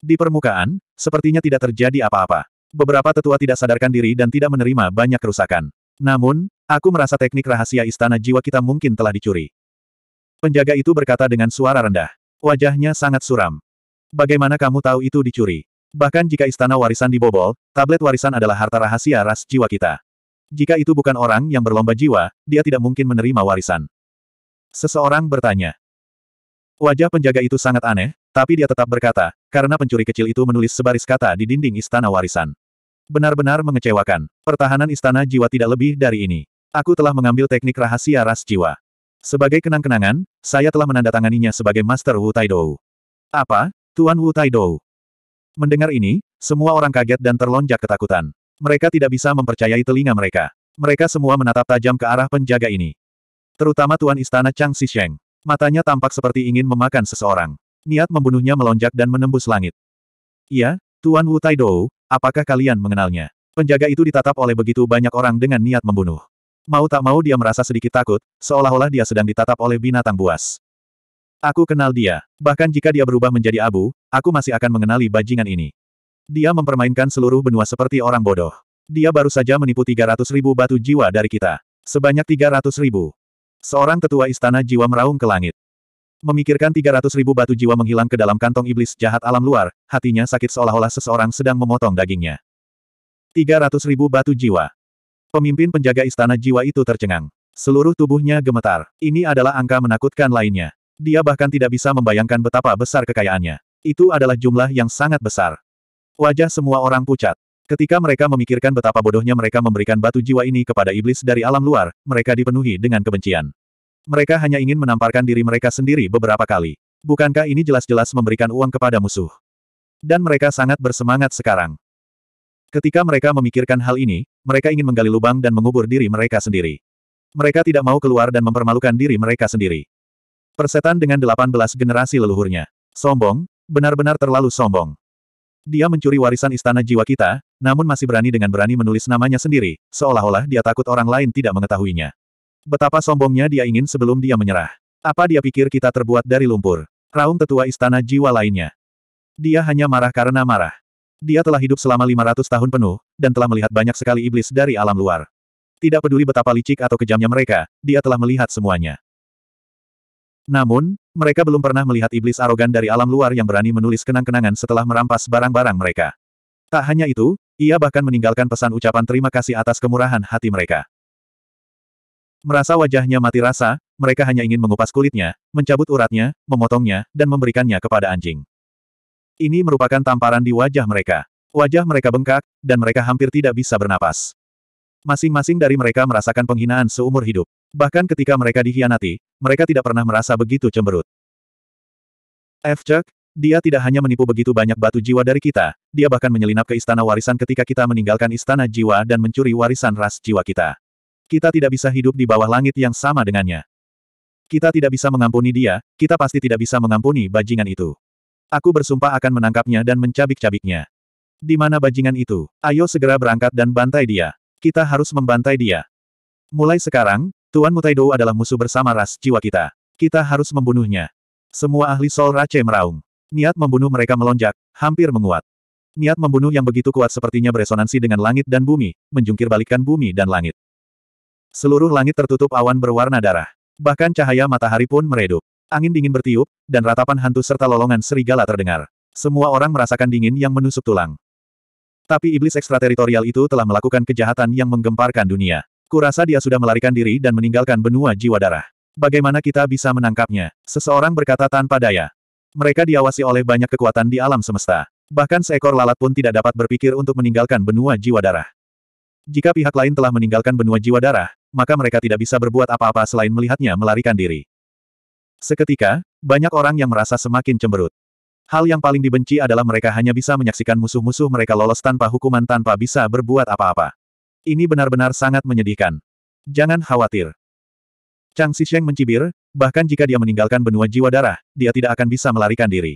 Di permukaan, sepertinya tidak terjadi apa-apa. Beberapa tetua tidak sadarkan diri dan tidak menerima banyak kerusakan. Namun, aku merasa teknik rahasia Istana Jiwa kita mungkin telah dicuri. Penjaga itu berkata dengan suara rendah. Wajahnya sangat suram. Bagaimana kamu tahu itu dicuri? Bahkan jika istana warisan dibobol, tablet warisan adalah harta rahasia ras jiwa kita. Jika itu bukan orang yang berlomba jiwa, dia tidak mungkin menerima warisan. Seseorang bertanya. Wajah penjaga itu sangat aneh, tapi dia tetap berkata, karena pencuri kecil itu menulis sebaris kata di dinding istana warisan. Benar-benar mengecewakan. Pertahanan istana jiwa tidak lebih dari ini. Aku telah mengambil teknik rahasia ras jiwa. Sebagai kenang-kenangan, saya telah menandatanganinya sebagai Master Wu Taidou. Apa? Tuan Wu Taidou. Mendengar ini, semua orang kaget dan terlonjak ketakutan. Mereka tidak bisa mempercayai telinga mereka. Mereka semua menatap tajam ke arah penjaga ini. Terutama Tuan Istana Chang Sisheng. Matanya tampak seperti ingin memakan seseorang. Niat membunuhnya melonjak dan menembus langit. Iya, Tuan Wu Taidou, apakah kalian mengenalnya? Penjaga itu ditatap oleh begitu banyak orang dengan niat membunuh. Mau tak mau dia merasa sedikit takut, seolah-olah dia sedang ditatap oleh binatang buas. Aku kenal dia. Bahkan jika dia berubah menjadi abu, aku masih akan mengenali bajingan ini. Dia mempermainkan seluruh benua seperti orang bodoh. Dia baru saja menipu 300 ribu batu jiwa dari kita. Sebanyak 300 ribu. Seorang tetua istana jiwa meraung ke langit. Memikirkan 300 ribu batu jiwa menghilang ke dalam kantong iblis jahat alam luar, hatinya sakit seolah-olah seseorang sedang memotong dagingnya. 300 ribu batu jiwa. Pemimpin penjaga istana jiwa itu tercengang. Seluruh tubuhnya gemetar. Ini adalah angka menakutkan lainnya. Dia bahkan tidak bisa membayangkan betapa besar kekayaannya. Itu adalah jumlah yang sangat besar. Wajah semua orang pucat. Ketika mereka memikirkan betapa bodohnya mereka memberikan batu jiwa ini kepada iblis dari alam luar, mereka dipenuhi dengan kebencian. Mereka hanya ingin menamparkan diri mereka sendiri beberapa kali. Bukankah ini jelas-jelas memberikan uang kepada musuh? Dan mereka sangat bersemangat sekarang. Ketika mereka memikirkan hal ini, mereka ingin menggali lubang dan mengubur diri mereka sendiri. Mereka tidak mau keluar dan mempermalukan diri mereka sendiri. Persetan dengan 18 generasi leluhurnya. Sombong, benar-benar terlalu sombong. Dia mencuri warisan istana jiwa kita, namun masih berani dengan berani menulis namanya sendiri, seolah-olah dia takut orang lain tidak mengetahuinya. Betapa sombongnya dia ingin sebelum dia menyerah. Apa dia pikir kita terbuat dari lumpur? Raung tetua istana jiwa lainnya. Dia hanya marah karena marah. Dia telah hidup selama 500 tahun penuh, dan telah melihat banyak sekali iblis dari alam luar. Tidak peduli betapa licik atau kejamnya mereka, dia telah melihat semuanya. Namun, mereka belum pernah melihat iblis arogan dari alam luar yang berani menulis kenang-kenangan setelah merampas barang-barang mereka. Tak hanya itu, ia bahkan meninggalkan pesan ucapan terima kasih atas kemurahan hati mereka. Merasa wajahnya mati rasa, mereka hanya ingin mengupas kulitnya, mencabut uratnya, memotongnya, dan memberikannya kepada anjing. Ini merupakan tamparan di wajah mereka. Wajah mereka bengkak, dan mereka hampir tidak bisa bernapas. Masing-masing dari mereka merasakan penghinaan seumur hidup. Bahkan ketika mereka dihianati, mereka tidak pernah merasa begitu cemberut. F. dia tidak hanya menipu begitu banyak batu jiwa dari kita, dia bahkan menyelinap ke istana warisan ketika kita meninggalkan istana jiwa dan mencuri warisan ras jiwa kita. Kita tidak bisa hidup di bawah langit yang sama dengannya. Kita tidak bisa mengampuni dia, kita pasti tidak bisa mengampuni bajingan itu. Aku bersumpah akan menangkapnya dan mencabik-cabiknya. Di mana bajingan itu? Ayo segera berangkat dan bantai dia. Kita harus membantai dia. Mulai sekarang, Tuan Mutaidou adalah musuh bersama ras jiwa kita. Kita harus membunuhnya. Semua ahli Sol Rache meraung. Niat membunuh mereka melonjak, hampir menguat. Niat membunuh yang begitu kuat sepertinya beresonansi dengan langit dan bumi, menjungkir balikan bumi dan langit. Seluruh langit tertutup awan berwarna darah. Bahkan cahaya matahari pun meredup. Angin dingin bertiup, dan ratapan hantu serta lolongan serigala terdengar. Semua orang merasakan dingin yang menusuk tulang. Tapi iblis ekstrateritorial itu telah melakukan kejahatan yang menggemparkan dunia. Kurasa dia sudah melarikan diri dan meninggalkan benua jiwa darah. Bagaimana kita bisa menangkapnya? Seseorang berkata tanpa daya. Mereka diawasi oleh banyak kekuatan di alam semesta. Bahkan seekor lalat pun tidak dapat berpikir untuk meninggalkan benua jiwa darah. Jika pihak lain telah meninggalkan benua jiwa darah, maka mereka tidak bisa berbuat apa-apa selain melihatnya melarikan diri. Seketika, banyak orang yang merasa semakin cemberut. Hal yang paling dibenci adalah mereka hanya bisa menyaksikan musuh-musuh mereka lolos tanpa hukuman tanpa bisa berbuat apa-apa. Ini benar-benar sangat menyedihkan. Jangan khawatir. Chang Xisheng mencibir, bahkan jika dia meninggalkan benua jiwa darah, dia tidak akan bisa melarikan diri.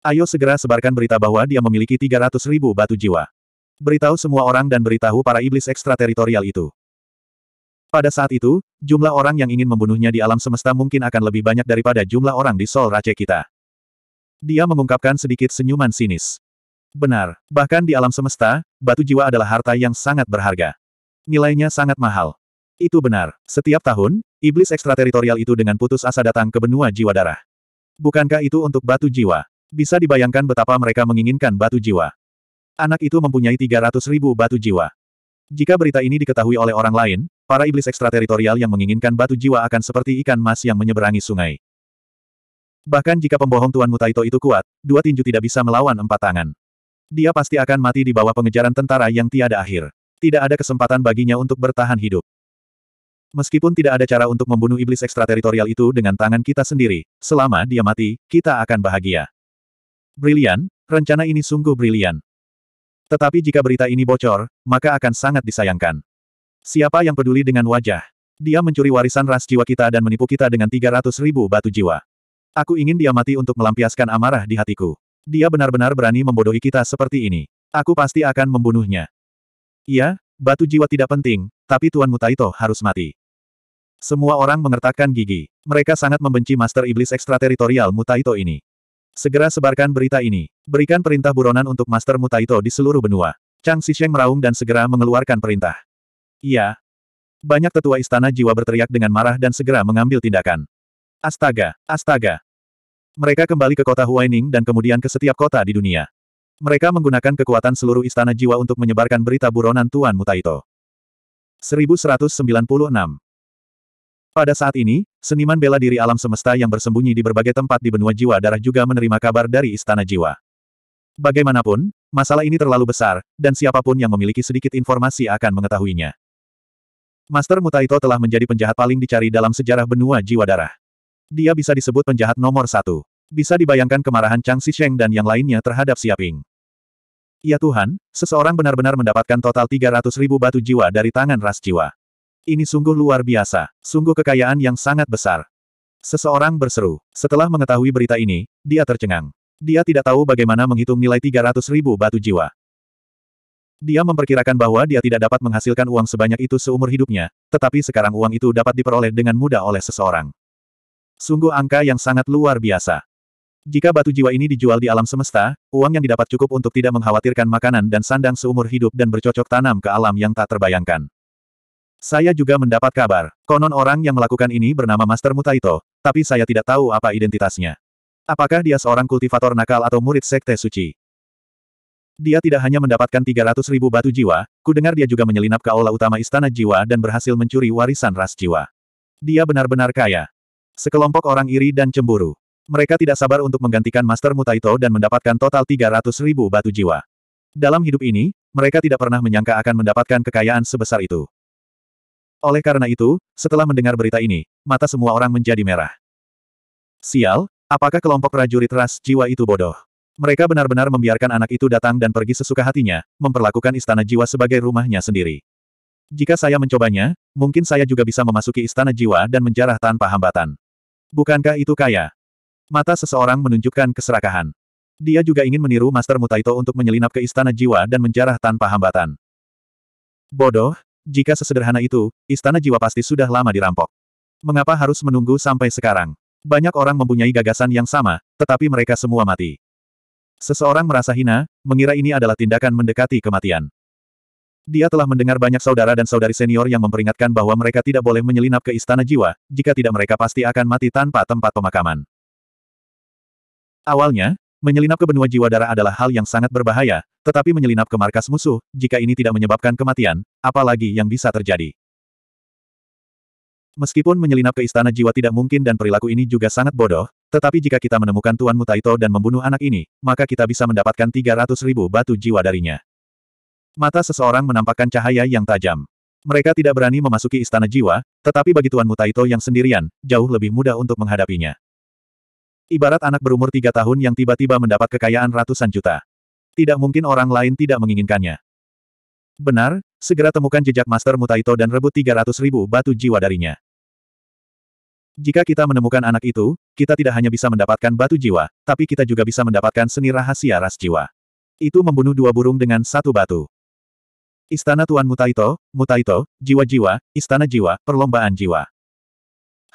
Ayo segera sebarkan berita bahwa dia memiliki 300 ribu batu jiwa. Beritahu semua orang dan beritahu para iblis ekstrateritorial itu. Pada saat itu, jumlah orang yang ingin membunuhnya di alam semesta mungkin akan lebih banyak daripada jumlah orang di Sol Rache kita. Dia mengungkapkan sedikit senyuman sinis. Benar, bahkan di alam semesta, batu jiwa adalah harta yang sangat berharga. Nilainya sangat mahal. Itu benar. Setiap tahun, iblis ekstrateritorial itu dengan putus asa datang ke benua jiwa darah. Bukankah itu untuk batu jiwa? Bisa dibayangkan betapa mereka menginginkan batu jiwa. Anak itu mempunyai 300 ribu batu jiwa. Jika berita ini diketahui oleh orang lain, para iblis ekstrateritorial yang menginginkan batu jiwa akan seperti ikan mas yang menyeberangi sungai. Bahkan jika pembohong Tuan Mutaito itu kuat, dua tinju tidak bisa melawan empat tangan. Dia pasti akan mati di bawah pengejaran tentara yang tiada akhir. Tidak ada kesempatan baginya untuk bertahan hidup. Meskipun tidak ada cara untuk membunuh iblis ekstrateritorial itu dengan tangan kita sendiri, selama dia mati, kita akan bahagia. Brilian, rencana ini sungguh brilian. Tetapi jika berita ini bocor, maka akan sangat disayangkan. Siapa yang peduli dengan wajah? Dia mencuri warisan ras jiwa kita dan menipu kita dengan 300 ribu batu jiwa. Aku ingin dia mati untuk melampiaskan amarah di hatiku. Dia benar-benar berani membodohi kita seperti ini. Aku pasti akan membunuhnya. Iya, batu jiwa tidak penting, tapi Tuan Mutaito harus mati. Semua orang mengertakkan gigi. Mereka sangat membenci Master Iblis ekstrateritorial Mutaito ini. Segera sebarkan berita ini. Berikan perintah buronan untuk Master Mutaito di seluruh benua. Chang Xisheng meraung dan segera mengeluarkan perintah. Iya. Banyak tetua istana jiwa berteriak dengan marah dan segera mengambil tindakan. Astaga, astaga. Mereka kembali ke kota Huaining dan kemudian ke setiap kota di dunia. Mereka menggunakan kekuatan seluruh istana jiwa untuk menyebarkan berita buronan Tuan Mutaito. 1196 Pada saat ini, seniman bela diri alam semesta yang bersembunyi di berbagai tempat di benua jiwa darah juga menerima kabar dari istana jiwa. Bagaimanapun, masalah ini terlalu besar, dan siapapun yang memiliki sedikit informasi akan mengetahuinya. Master Mutaito telah menjadi penjahat paling dicari dalam sejarah benua jiwa darah. Dia bisa disebut penjahat nomor satu. Bisa dibayangkan kemarahan Chang Sheng dan yang lainnya terhadap Xiaping. Ya Tuhan, seseorang benar-benar mendapatkan total 300 ribu batu jiwa dari tangan ras jiwa. Ini sungguh luar biasa, sungguh kekayaan yang sangat besar. Seseorang berseru. Setelah mengetahui berita ini, dia tercengang. Dia tidak tahu bagaimana menghitung nilai 300 ribu batu jiwa. Dia memperkirakan bahwa dia tidak dapat menghasilkan uang sebanyak itu seumur hidupnya, tetapi sekarang uang itu dapat diperoleh dengan mudah oleh seseorang. Sungguh angka yang sangat luar biasa. Jika batu jiwa ini dijual di alam semesta, uang yang didapat cukup untuk tidak mengkhawatirkan makanan dan sandang seumur hidup dan bercocok tanam ke alam yang tak terbayangkan. Saya juga mendapat kabar, konon orang yang melakukan ini bernama Master Mutaito, tapi saya tidak tahu apa identitasnya. Apakah dia seorang kultivator nakal atau murid sekte suci? Dia tidak hanya mendapatkan 300 ribu batu jiwa, kudengar dia juga menyelinap ke aula utama istana jiwa dan berhasil mencuri warisan ras jiwa. Dia benar-benar kaya. Sekelompok orang iri dan cemburu. Mereka tidak sabar untuk menggantikan Master Mutaito dan mendapatkan total 300 ribu batu jiwa. Dalam hidup ini, mereka tidak pernah menyangka akan mendapatkan kekayaan sebesar itu. Oleh karena itu, setelah mendengar berita ini, mata semua orang menjadi merah. Sial, apakah kelompok prajurit ras jiwa itu bodoh? Mereka benar-benar membiarkan anak itu datang dan pergi sesuka hatinya, memperlakukan istana jiwa sebagai rumahnya sendiri. Jika saya mencobanya, mungkin saya juga bisa memasuki istana jiwa dan menjarah tanpa hambatan. Bukankah itu kaya? Mata seseorang menunjukkan keserakahan. Dia juga ingin meniru Master Mutaito untuk menyelinap ke Istana Jiwa dan menjarah tanpa hambatan. Bodoh, jika sesederhana itu, Istana Jiwa pasti sudah lama dirampok. Mengapa harus menunggu sampai sekarang? Banyak orang mempunyai gagasan yang sama, tetapi mereka semua mati. Seseorang merasa hina, mengira ini adalah tindakan mendekati kematian. Dia telah mendengar banyak saudara dan saudari senior yang memperingatkan bahwa mereka tidak boleh menyelinap ke Istana Jiwa, jika tidak mereka pasti akan mati tanpa tempat pemakaman. Awalnya, menyelinap ke benua jiwa darah adalah hal yang sangat berbahaya, tetapi menyelinap ke markas musuh, jika ini tidak menyebabkan kematian, apalagi yang bisa terjadi. Meskipun menyelinap ke istana jiwa tidak mungkin dan perilaku ini juga sangat bodoh, tetapi jika kita menemukan Tuan Mutaito dan membunuh anak ini, maka kita bisa mendapatkan 300 ribu batu jiwa darinya. Mata seseorang menampakkan cahaya yang tajam. Mereka tidak berani memasuki istana jiwa, tetapi bagi Tuan Mutaito yang sendirian, jauh lebih mudah untuk menghadapinya. Ibarat anak berumur tiga tahun yang tiba-tiba mendapat kekayaan ratusan juta. Tidak mungkin orang lain tidak menginginkannya. Benar, segera temukan jejak Master Mutaito dan rebut 300 ribu batu jiwa darinya. Jika kita menemukan anak itu, kita tidak hanya bisa mendapatkan batu jiwa, tapi kita juga bisa mendapatkan seni rahasia ras jiwa. Itu membunuh dua burung dengan satu batu. Istana Tuan Mutaito, Mutaito, jiwa-jiwa, istana jiwa, perlombaan jiwa.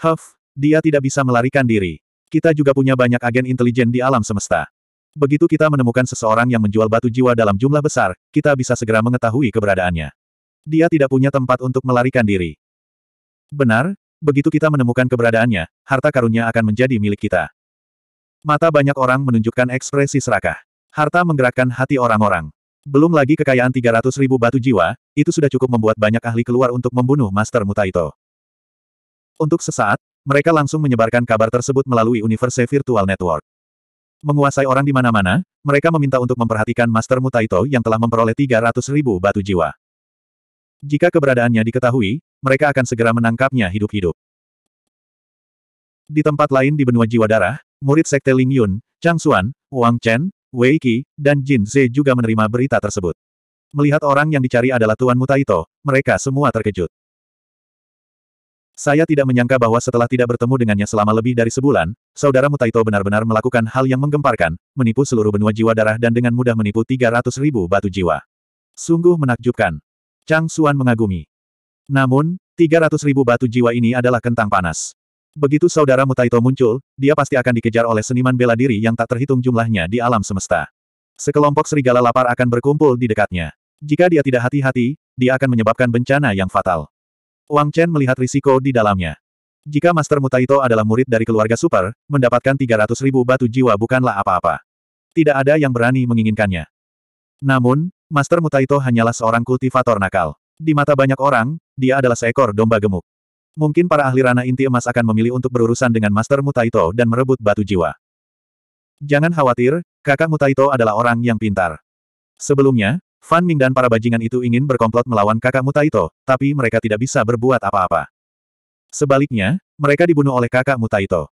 Huff, dia tidak bisa melarikan diri. Kita juga punya banyak agen intelijen di alam semesta. Begitu kita menemukan seseorang yang menjual batu jiwa dalam jumlah besar, kita bisa segera mengetahui keberadaannya. Dia tidak punya tempat untuk melarikan diri. Benar, begitu kita menemukan keberadaannya, harta karunnya akan menjadi milik kita. Mata banyak orang menunjukkan ekspresi serakah. Harta menggerakkan hati orang-orang. Belum lagi kekayaan 300 ribu batu jiwa, itu sudah cukup membuat banyak ahli keluar untuk membunuh Master Mutaito. Untuk sesaat, mereka langsung menyebarkan kabar tersebut melalui Universe Virtual Network. Menguasai orang di mana-mana, mereka meminta untuk memperhatikan Master Mutaito yang telah memperoleh 300 ribu batu jiwa. Jika keberadaannya diketahui, mereka akan segera menangkapnya hidup-hidup. Di tempat lain di benua jiwa darah, murid sekte Ling Yun, Chang Xuan, Wang Chen, Wei Qi, dan Jin Ze juga menerima berita tersebut. Melihat orang yang dicari adalah Tuan Mutaito, mereka semua terkejut. Saya tidak menyangka bahwa setelah tidak bertemu dengannya selama lebih dari sebulan, saudara Mutaito benar-benar melakukan hal yang menggemparkan, menipu seluruh benua jiwa darah dan dengan mudah menipu 300 ribu batu jiwa. Sungguh menakjubkan. Chang Suan mengagumi. Namun, 300 ribu batu jiwa ini adalah kentang panas. Begitu saudara Mutaito muncul, dia pasti akan dikejar oleh seniman bela diri yang tak terhitung jumlahnya di alam semesta. Sekelompok serigala lapar akan berkumpul di dekatnya. Jika dia tidak hati-hati, dia akan menyebabkan bencana yang fatal. Wang Chen melihat risiko di dalamnya. Jika Master Mutaito adalah murid dari keluarga super, mendapatkan 300 ribu batu jiwa bukanlah apa-apa. Tidak ada yang berani menginginkannya. Namun, Master Mutaito hanyalah seorang kultivator nakal. Di mata banyak orang, dia adalah seekor domba gemuk. Mungkin para ahli ranah inti emas akan memilih untuk berurusan dengan Master Mutaito dan merebut batu jiwa. Jangan khawatir, kakak Mutaito adalah orang yang pintar. Sebelumnya, Fan Ming dan para bajingan itu ingin berkomplot melawan kakak Mutaito, tapi mereka tidak bisa berbuat apa-apa. Sebaliknya, mereka dibunuh oleh kakak Mutaito.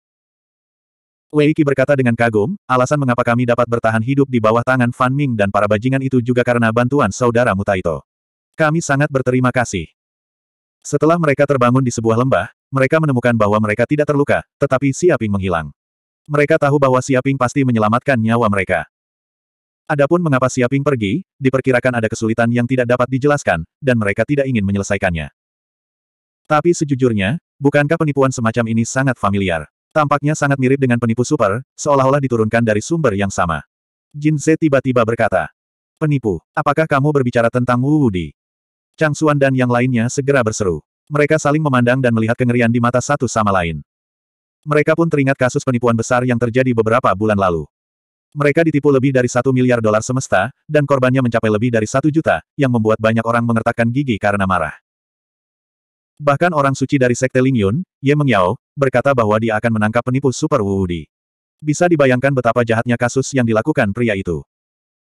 Wei Qi berkata dengan kagum, alasan mengapa kami dapat bertahan hidup di bawah tangan Fan Ming dan para bajingan itu juga karena bantuan saudara Mutaito. Kami sangat berterima kasih. Setelah mereka terbangun di sebuah lembah, mereka menemukan bahwa mereka tidak terluka, tetapi Siaping menghilang. Mereka tahu bahwa Siaping pasti menyelamatkan nyawa mereka. Adapun mengapa Siaping pergi, diperkirakan ada kesulitan yang tidak dapat dijelaskan, dan mereka tidak ingin menyelesaikannya. Tapi sejujurnya, bukankah penipuan semacam ini sangat familiar? Tampaknya sangat mirip dengan penipu super, seolah-olah diturunkan dari sumber yang sama. Jin Ze tiba-tiba berkata, Penipu, apakah kamu berbicara tentang Wu Wudi? Chang Xuan dan yang lainnya segera berseru. Mereka saling memandang dan melihat kengerian di mata satu sama lain. Mereka pun teringat kasus penipuan besar yang terjadi beberapa bulan lalu. Mereka ditipu lebih dari satu miliar dolar semesta, dan korbannya mencapai lebih dari satu juta, yang membuat banyak orang mengertakkan gigi karena marah. Bahkan orang suci dari Sekte Ling Yun, Ye Mengyao, berkata bahwa dia akan menangkap penipu Super Wu Di. Bisa dibayangkan betapa jahatnya kasus yang dilakukan pria itu.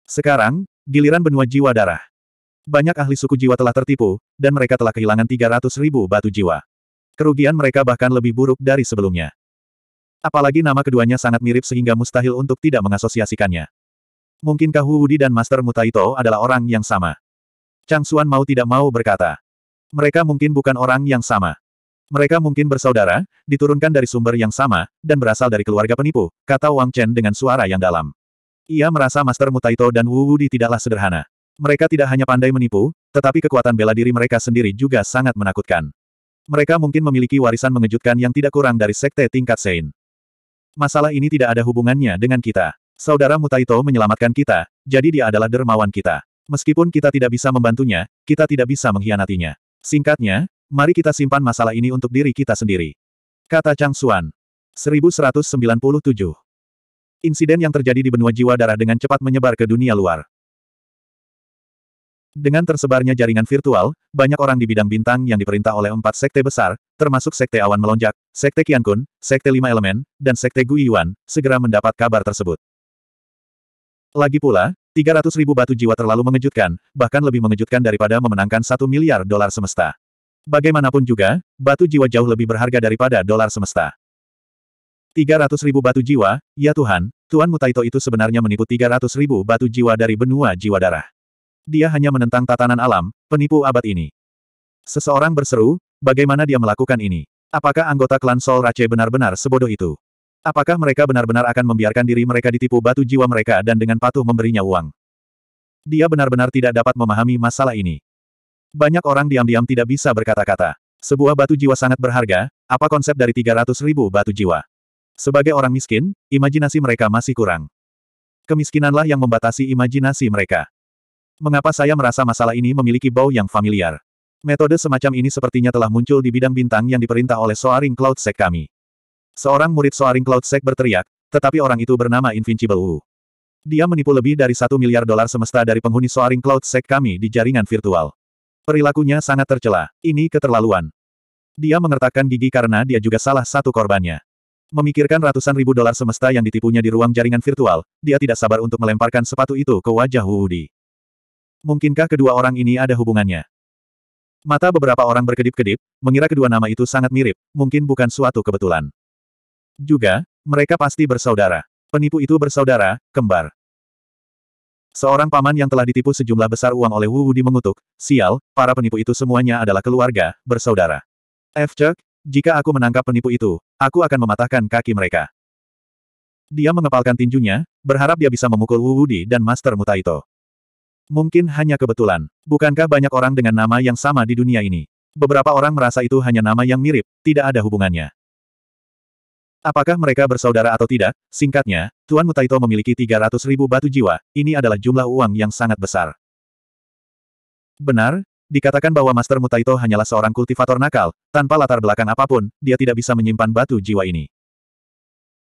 Sekarang, giliran benua jiwa darah. Banyak ahli suku jiwa telah tertipu, dan mereka telah kehilangan 300 ribu batu jiwa. Kerugian mereka bahkan lebih buruk dari sebelumnya. Apalagi nama keduanya sangat mirip sehingga mustahil untuk tidak mengasosiasikannya. Mungkinkah Hu Wudi dan Master Mutaito adalah orang yang sama? Chang Suan mau tidak mau berkata. Mereka mungkin bukan orang yang sama. Mereka mungkin bersaudara, diturunkan dari sumber yang sama, dan berasal dari keluarga penipu, kata Wang Chen dengan suara yang dalam. Ia merasa Master Mutaito dan Wu Wudi tidaklah sederhana. Mereka tidak hanya pandai menipu, tetapi kekuatan bela diri mereka sendiri juga sangat menakutkan. Mereka mungkin memiliki warisan mengejutkan yang tidak kurang dari sekte tingkat Sein masalah ini tidak ada hubungannya dengan kita. Saudara Mutaito menyelamatkan kita, jadi dia adalah dermawan kita. Meskipun kita tidak bisa membantunya, kita tidak bisa mengkhianatinya. Singkatnya, mari kita simpan masalah ini untuk diri kita sendiri. Kata Chang Xuan. 1197. Insiden yang terjadi di benua jiwa darah dengan cepat menyebar ke dunia luar. Dengan tersebarnya jaringan virtual, banyak orang di bidang bintang yang diperintah oleh empat sekte besar, termasuk Sekte Awan Melonjak, Sekte Kun, Sekte Lima Elemen, dan Sekte Guiyuan, segera mendapat kabar tersebut. Lagi pula, 300 ribu batu jiwa terlalu mengejutkan, bahkan lebih mengejutkan daripada memenangkan satu miliar dolar semesta. Bagaimanapun juga, batu jiwa jauh lebih berharga daripada dolar semesta. 300 ribu batu jiwa, ya Tuhan, Tuan Mutaito itu sebenarnya menipu 300 ribu batu jiwa dari benua jiwa darah. Dia hanya menentang tatanan alam, penipu abad ini. Seseorang berseru, bagaimana dia melakukan ini? Apakah anggota klan Sol Rache benar-benar sebodoh itu? Apakah mereka benar-benar akan membiarkan diri mereka ditipu batu jiwa mereka dan dengan patuh memberinya uang? Dia benar-benar tidak dapat memahami masalah ini. Banyak orang diam-diam tidak bisa berkata-kata. Sebuah batu jiwa sangat berharga, apa konsep dari 300 ribu batu jiwa? Sebagai orang miskin, imajinasi mereka masih kurang. Kemiskinanlah yang membatasi imajinasi mereka. Mengapa saya merasa masalah ini memiliki bau yang familiar? Metode semacam ini sepertinya telah muncul di bidang bintang yang diperintah oleh Soaring Cloud Sec kami. Seorang murid Soaring Cloud Sec berteriak, tetapi orang itu bernama Invincible Wu. Dia menipu lebih dari satu miliar dolar semesta dari penghuni Soaring Cloud Sec kami di jaringan virtual. Perilakunya sangat tercela. Ini keterlaluan. Dia mengertakkan gigi karena dia juga salah satu korbannya. Memikirkan ratusan ribu dolar semesta yang ditipunya di ruang jaringan virtual, dia tidak sabar untuk melemparkan sepatu itu ke wajah Wu Di. Mungkinkah kedua orang ini ada hubungannya? Mata beberapa orang berkedip-kedip, mengira kedua nama itu sangat mirip, mungkin bukan suatu kebetulan. Juga, mereka pasti bersaudara. Penipu itu bersaudara, kembar. Seorang paman yang telah ditipu sejumlah besar uang oleh Wu Wudi mengutuk, sial, para penipu itu semuanya adalah keluarga, bersaudara. F. Chuck, jika aku menangkap penipu itu, aku akan mematahkan kaki mereka. Dia mengepalkan tinjunya, berharap dia bisa memukul Wu Wudi dan Master Mutaito. Mungkin hanya kebetulan. Bukankah banyak orang dengan nama yang sama di dunia ini? Beberapa orang merasa itu hanya nama yang mirip, tidak ada hubungannya. Apakah mereka bersaudara atau tidak? Singkatnya, Tuan Mutaito memiliki 300 ribu batu jiwa, ini adalah jumlah uang yang sangat besar. Benar, dikatakan bahwa Master Mutaito hanyalah seorang kultivator nakal, tanpa latar belakang apapun, dia tidak bisa menyimpan batu jiwa ini.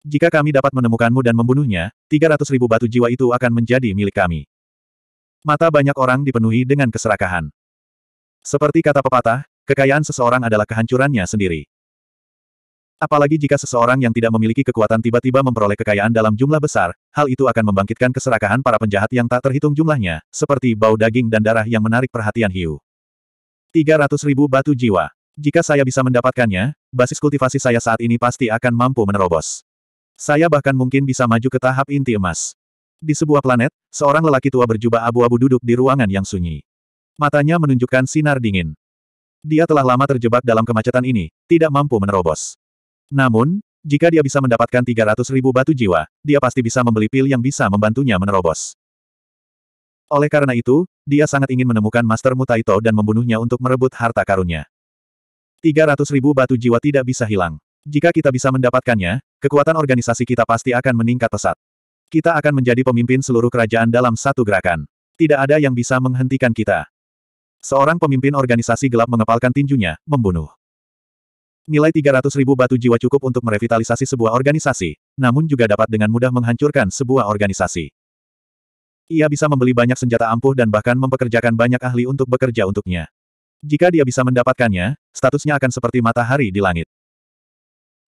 Jika kami dapat menemukanmu dan membunuhnya, 300 ribu batu jiwa itu akan menjadi milik kami. Mata banyak orang dipenuhi dengan keserakahan. Seperti kata pepatah, kekayaan seseorang adalah kehancurannya sendiri. Apalagi jika seseorang yang tidak memiliki kekuatan tiba-tiba memperoleh kekayaan dalam jumlah besar, hal itu akan membangkitkan keserakahan para penjahat yang tak terhitung jumlahnya, seperti bau daging dan darah yang menarik perhatian hiu. 300 ribu batu jiwa. Jika saya bisa mendapatkannya, basis kultivasi saya saat ini pasti akan mampu menerobos. Saya bahkan mungkin bisa maju ke tahap inti emas. Di sebuah planet, seorang lelaki tua berjubah abu-abu duduk di ruangan yang sunyi. Matanya menunjukkan sinar dingin. Dia telah lama terjebak dalam kemacetan ini, tidak mampu menerobos. Namun, jika dia bisa mendapatkan 300 ribu batu jiwa, dia pasti bisa membeli pil yang bisa membantunya menerobos. Oleh karena itu, dia sangat ingin menemukan Master Mutaito dan membunuhnya untuk merebut harta karunnya. 300 ribu batu jiwa tidak bisa hilang. Jika kita bisa mendapatkannya, kekuatan organisasi kita pasti akan meningkat pesat. Kita akan menjadi pemimpin seluruh kerajaan dalam satu gerakan. Tidak ada yang bisa menghentikan kita. Seorang pemimpin organisasi gelap mengepalkan tinjunya, membunuh. Nilai 300 ribu batu jiwa cukup untuk merevitalisasi sebuah organisasi, namun juga dapat dengan mudah menghancurkan sebuah organisasi. Ia bisa membeli banyak senjata ampuh dan bahkan mempekerjakan banyak ahli untuk bekerja untuknya. Jika dia bisa mendapatkannya, statusnya akan seperti matahari di langit.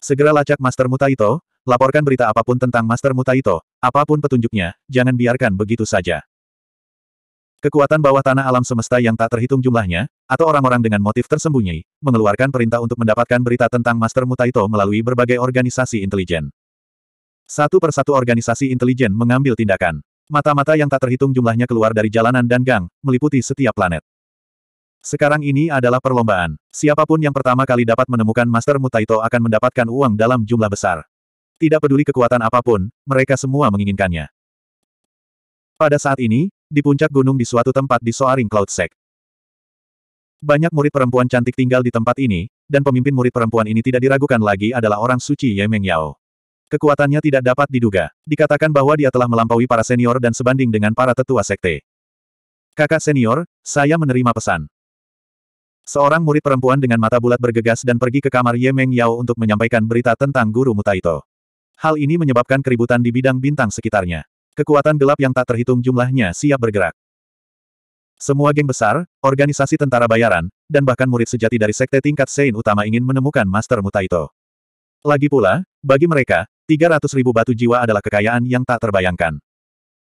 Segera lacak Master Mutaito, Laporkan berita apapun tentang Master Mutaito, apapun petunjuknya, jangan biarkan begitu saja. Kekuatan bawah tanah alam semesta yang tak terhitung jumlahnya, atau orang-orang dengan motif tersembunyi, mengeluarkan perintah untuk mendapatkan berita tentang Master Mutaito melalui berbagai organisasi intelijen. Satu persatu organisasi intelijen mengambil tindakan. Mata-mata yang tak terhitung jumlahnya keluar dari jalanan dan gang, meliputi setiap planet. Sekarang ini adalah perlombaan. Siapapun yang pertama kali dapat menemukan Master Mutaito akan mendapatkan uang dalam jumlah besar. Tidak peduli kekuatan apapun, mereka semua menginginkannya. Pada saat ini, di puncak gunung di suatu tempat di Soaring Cloud Sect. Banyak murid perempuan cantik tinggal di tempat ini, dan pemimpin murid perempuan ini tidak diragukan lagi adalah orang suci Ye Meng Yao. Kekuatannya tidak dapat diduga. Dikatakan bahwa dia telah melampaui para senior dan sebanding dengan para tetua sekte. Kakak senior, saya menerima pesan. Seorang murid perempuan dengan mata bulat bergegas dan pergi ke kamar Ye Meng Yao untuk menyampaikan berita tentang guru Mutaito. Hal ini menyebabkan keributan di bidang bintang sekitarnya. Kekuatan gelap yang tak terhitung jumlahnya siap bergerak. Semua geng besar, organisasi tentara bayaran, dan bahkan murid sejati dari sekte tingkat Sein utama ingin menemukan Master Mutaito. Lagi pula, bagi mereka, 300 ribu batu jiwa adalah kekayaan yang tak terbayangkan.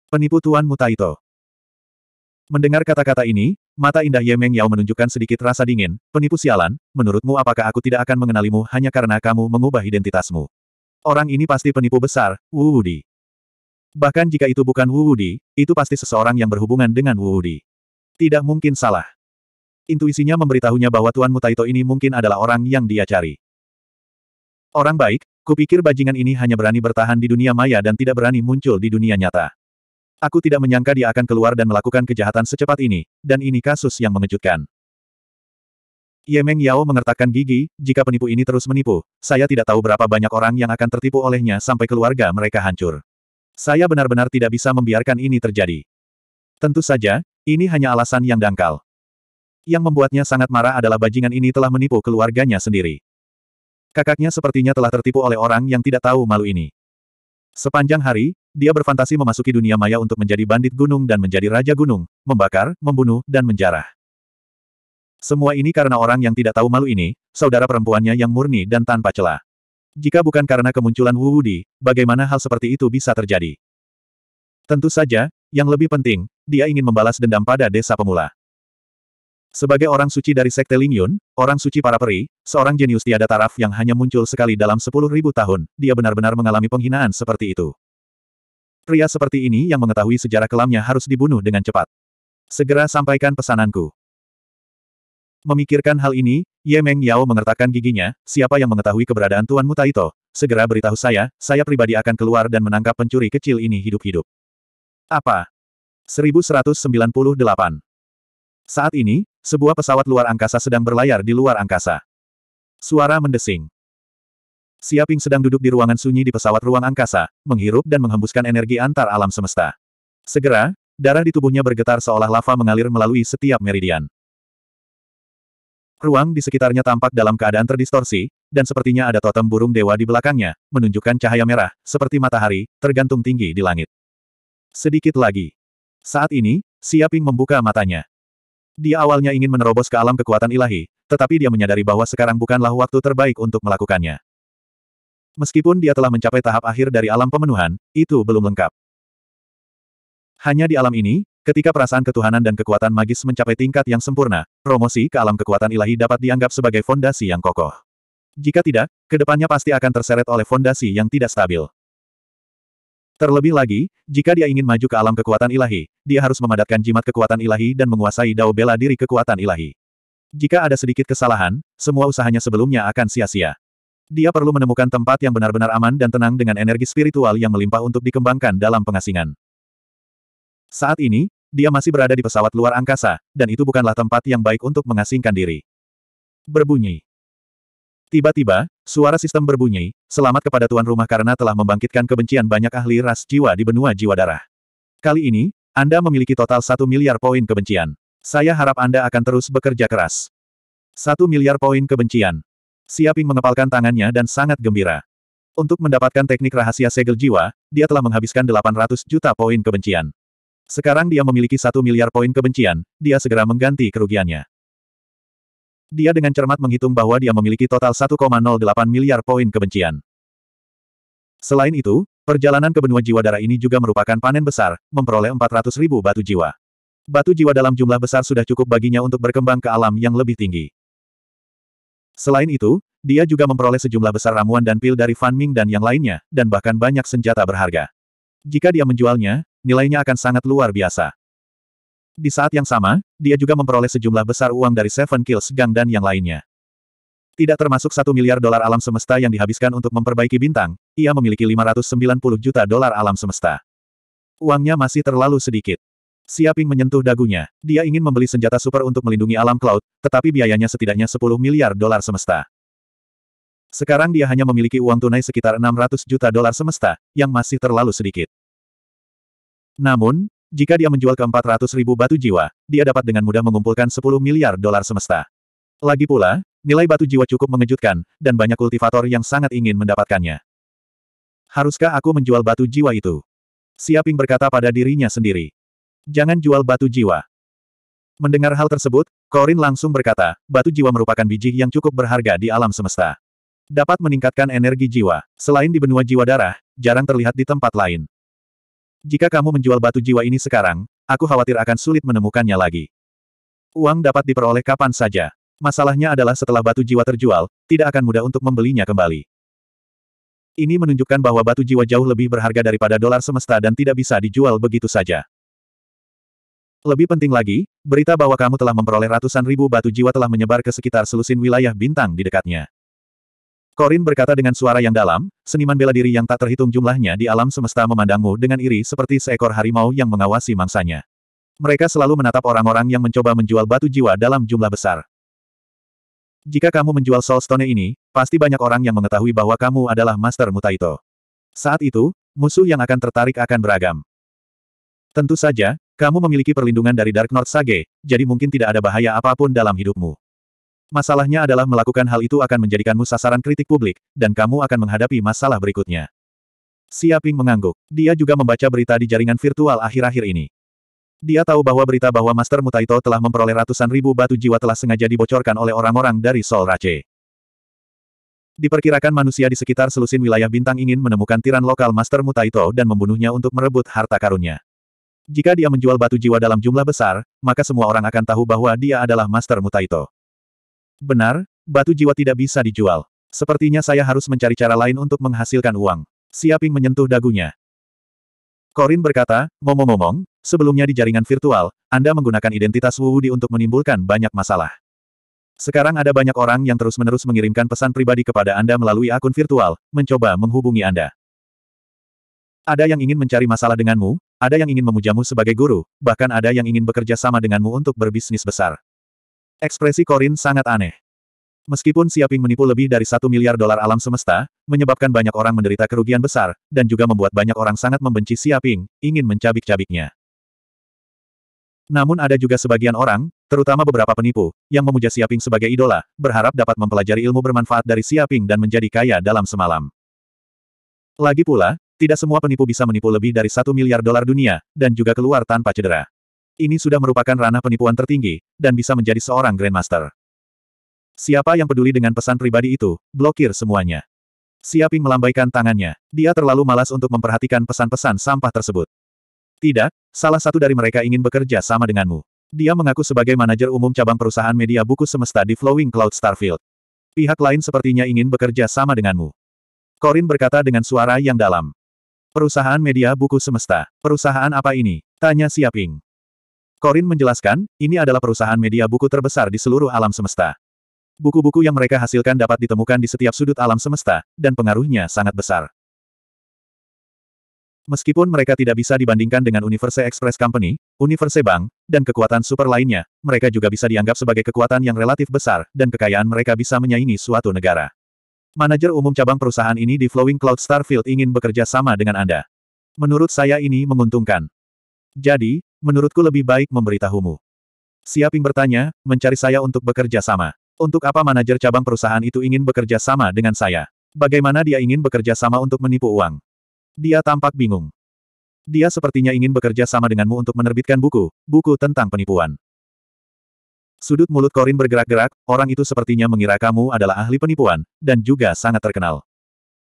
Penipu Tuan Mutaito. Mendengar kata-kata ini, mata indah Ye Meng Yao menunjukkan sedikit rasa dingin, penipu sialan, menurutmu apakah aku tidak akan mengenalimu hanya karena kamu mengubah identitasmu? Orang ini pasti penipu besar, Wu Wudi. Bahkan jika itu bukan Wu Wudi, itu pasti seseorang yang berhubungan dengan Wu Wudi. Tidak mungkin salah. Intuisinya memberitahunya bahwa Tuan Mutaito ini mungkin adalah orang yang dia cari. Orang baik, kupikir bajingan ini hanya berani bertahan di dunia maya dan tidak berani muncul di dunia nyata. Aku tidak menyangka dia akan keluar dan melakukan kejahatan secepat ini, dan ini kasus yang mengejutkan. Ye Yao mengertakkan gigi, jika penipu ini terus menipu, saya tidak tahu berapa banyak orang yang akan tertipu olehnya sampai keluarga mereka hancur. Saya benar-benar tidak bisa membiarkan ini terjadi. Tentu saja, ini hanya alasan yang dangkal. Yang membuatnya sangat marah adalah bajingan ini telah menipu keluarganya sendiri. Kakaknya sepertinya telah tertipu oleh orang yang tidak tahu malu ini. Sepanjang hari, dia berfantasi memasuki dunia maya untuk menjadi bandit gunung dan menjadi raja gunung, membakar, membunuh, dan menjarah. Semua ini karena orang yang tidak tahu malu ini, saudara perempuannya yang murni dan tanpa celah. Jika bukan karena kemunculan Wu Wudi, bagaimana hal seperti itu bisa terjadi? Tentu saja, yang lebih penting, dia ingin membalas dendam pada desa pemula. Sebagai orang suci dari Sekte Lingyun, orang suci para peri, seorang jenius tiada taraf yang hanya muncul sekali dalam sepuluh ribu tahun, dia benar-benar mengalami penghinaan seperti itu. Pria seperti ini yang mengetahui sejarah kelamnya harus dibunuh dengan cepat. Segera sampaikan pesananku. Memikirkan hal ini, Ye Meng Yao mengertakkan giginya, siapa yang mengetahui keberadaan Tuan Mutaito, segera beritahu saya, saya pribadi akan keluar dan menangkap pencuri kecil ini hidup-hidup. Apa? 1198. Saat ini, sebuah pesawat luar angkasa sedang berlayar di luar angkasa. Suara mendesing. Siaping sedang duduk di ruangan sunyi di pesawat ruang angkasa, menghirup dan menghembuskan energi antar alam semesta. Segera, darah di tubuhnya bergetar seolah lava mengalir melalui setiap meridian. Ruang di sekitarnya tampak dalam keadaan terdistorsi, dan sepertinya ada totem burung dewa di belakangnya, menunjukkan cahaya merah, seperti matahari, tergantung tinggi di langit. Sedikit lagi. Saat ini, Siaping membuka matanya. Dia awalnya ingin menerobos ke alam kekuatan ilahi, tetapi dia menyadari bahwa sekarang bukanlah waktu terbaik untuk melakukannya. Meskipun dia telah mencapai tahap akhir dari alam pemenuhan, itu belum lengkap. Hanya di alam ini, Ketika perasaan ketuhanan dan kekuatan magis mencapai tingkat yang sempurna, promosi ke alam kekuatan ilahi dapat dianggap sebagai fondasi yang kokoh. Jika tidak, kedepannya pasti akan terseret oleh fondasi yang tidak stabil. Terlebih lagi, jika dia ingin maju ke alam kekuatan ilahi, dia harus memadatkan jimat kekuatan ilahi dan menguasai dao bela diri kekuatan ilahi. Jika ada sedikit kesalahan, semua usahanya sebelumnya akan sia-sia. Dia perlu menemukan tempat yang benar-benar aman dan tenang dengan energi spiritual yang melimpah untuk dikembangkan dalam pengasingan. Saat ini, dia masih berada di pesawat luar angkasa, dan itu bukanlah tempat yang baik untuk mengasingkan diri. Berbunyi. Tiba-tiba, suara sistem berbunyi, selamat kepada tuan rumah karena telah membangkitkan kebencian banyak ahli ras jiwa di benua jiwa darah. Kali ini, Anda memiliki total satu miliar poin kebencian. Saya harap Anda akan terus bekerja keras. Satu miliar poin kebencian. Siaping mengepalkan tangannya dan sangat gembira. Untuk mendapatkan teknik rahasia segel jiwa, dia telah menghabiskan 800 juta poin kebencian. Sekarang dia memiliki satu miliar poin kebencian, dia segera mengganti kerugiannya. Dia dengan cermat menghitung bahwa dia memiliki total 1,08 miliar poin kebencian. Selain itu, perjalanan ke benua jiwa darah ini juga merupakan panen besar, memperoleh 400 ribu batu jiwa. Batu jiwa dalam jumlah besar sudah cukup baginya untuk berkembang ke alam yang lebih tinggi. Selain itu, dia juga memperoleh sejumlah besar ramuan dan pil dari Fan Ming dan yang lainnya, dan bahkan banyak senjata berharga. Jika dia menjualnya, nilainya akan sangat luar biasa. Di saat yang sama, dia juga memperoleh sejumlah besar uang dari Seven Kills Gang dan yang lainnya. Tidak termasuk satu miliar dolar alam semesta yang dihabiskan untuk memperbaiki bintang, ia memiliki 590 juta dolar alam semesta. Uangnya masih terlalu sedikit. Siaping menyentuh dagunya. Dia ingin membeli senjata super untuk melindungi alam cloud, tetapi biayanya setidaknya 10 miliar dolar semesta. Sekarang dia hanya memiliki uang tunai sekitar 600 juta dolar semesta, yang masih terlalu sedikit. Namun, jika dia menjual ke 400 ribu batu jiwa, dia dapat dengan mudah mengumpulkan 10 miliar dolar semesta. Lagi pula, nilai batu jiwa cukup mengejutkan, dan banyak kultivator yang sangat ingin mendapatkannya. Haruskah aku menjual batu jiwa itu? Siaping berkata pada dirinya sendiri. Jangan jual batu jiwa. Mendengar hal tersebut, Corin langsung berkata, batu jiwa merupakan biji yang cukup berharga di alam semesta. Dapat meningkatkan energi jiwa. Selain di benua jiwa darah, jarang terlihat di tempat lain. Jika kamu menjual batu jiwa ini sekarang, aku khawatir akan sulit menemukannya lagi. Uang dapat diperoleh kapan saja. Masalahnya adalah setelah batu jiwa terjual, tidak akan mudah untuk membelinya kembali. Ini menunjukkan bahwa batu jiwa jauh lebih berharga daripada dolar semesta dan tidak bisa dijual begitu saja. Lebih penting lagi, berita bahwa kamu telah memperoleh ratusan ribu batu jiwa telah menyebar ke sekitar selusin wilayah bintang di dekatnya. Korin berkata dengan suara yang dalam, seniman bela diri yang tak terhitung jumlahnya di alam semesta memandangmu dengan iri seperti seekor harimau yang mengawasi mangsanya. Mereka selalu menatap orang-orang yang mencoba menjual batu jiwa dalam jumlah besar. Jika kamu menjual Soulstone ini, pasti banyak orang yang mengetahui bahwa kamu adalah Master Mutaito. Saat itu, musuh yang akan tertarik akan beragam. Tentu saja, kamu memiliki perlindungan dari Dark North Sage, jadi mungkin tidak ada bahaya apapun dalam hidupmu. Masalahnya adalah melakukan hal itu akan menjadikanmu sasaran kritik publik, dan kamu akan menghadapi masalah berikutnya. Siaping mengangguk. Dia juga membaca berita di jaringan virtual akhir-akhir ini. Dia tahu bahwa berita bahwa Master Mutaito telah memperoleh ratusan ribu batu jiwa telah sengaja dibocorkan oleh orang-orang dari Sol Rache. Diperkirakan manusia di sekitar selusin wilayah bintang ingin menemukan tiran lokal Master Mutaito dan membunuhnya untuk merebut harta karunnya. Jika dia menjual batu jiwa dalam jumlah besar, maka semua orang akan tahu bahwa dia adalah Master Mutaito. Benar, batu jiwa tidak bisa dijual. Sepertinya saya harus mencari cara lain untuk menghasilkan uang. Siaping menyentuh dagunya. Korin berkata, ngomong-ngomong, sebelumnya di jaringan virtual, Anda menggunakan identitas Wudi untuk menimbulkan banyak masalah. Sekarang ada banyak orang yang terus-menerus mengirimkan pesan pribadi kepada Anda melalui akun virtual, mencoba menghubungi Anda. Ada yang ingin mencari masalah denganmu, ada yang ingin memujamu sebagai guru, bahkan ada yang ingin bekerja sama denganmu untuk berbisnis besar. Ekspresi Korin sangat aneh. Meskipun Siaping menipu lebih dari satu miliar dolar alam semesta, menyebabkan banyak orang menderita kerugian besar, dan juga membuat banyak orang sangat membenci Siaping, ingin mencabik-cabiknya. Namun ada juga sebagian orang, terutama beberapa penipu, yang memuja Siaping sebagai idola, berharap dapat mempelajari ilmu bermanfaat dari Siaping dan menjadi kaya dalam semalam. Lagi pula, tidak semua penipu bisa menipu lebih dari satu miliar dolar dunia, dan juga keluar tanpa cedera. Ini sudah merupakan ranah penipuan tertinggi, dan bisa menjadi seorang Grandmaster. Siapa yang peduli dengan pesan pribadi itu, blokir semuanya. Siaping melambaikan tangannya. Dia terlalu malas untuk memperhatikan pesan-pesan sampah tersebut. Tidak, salah satu dari mereka ingin bekerja sama denganmu. Dia mengaku sebagai manajer umum cabang perusahaan media buku semesta di Flowing Cloud Starfield. Pihak lain sepertinya ingin bekerja sama denganmu. Corin berkata dengan suara yang dalam. Perusahaan media buku semesta. Perusahaan apa ini? Tanya Siaping. Corin menjelaskan, ini adalah perusahaan media buku terbesar di seluruh alam semesta. Buku-buku yang mereka hasilkan dapat ditemukan di setiap sudut alam semesta, dan pengaruhnya sangat besar. Meskipun mereka tidak bisa dibandingkan dengan Universe Express Company, Universe Bank, dan kekuatan super lainnya, mereka juga bisa dianggap sebagai kekuatan yang relatif besar, dan kekayaan mereka bisa menyaingi suatu negara. Manajer umum cabang perusahaan ini di Flowing Cloud Starfield ingin bekerja sama dengan Anda. Menurut saya ini menguntungkan. Jadi, menurutku lebih baik memberitahumu. Siaping bertanya, mencari saya untuk bekerja sama. Untuk apa manajer cabang perusahaan itu ingin bekerja sama dengan saya? Bagaimana dia ingin bekerja sama untuk menipu uang? Dia tampak bingung. Dia sepertinya ingin bekerja sama denganmu untuk menerbitkan buku, buku tentang penipuan. Sudut mulut Korin bergerak-gerak, orang itu sepertinya mengira kamu adalah ahli penipuan, dan juga sangat terkenal.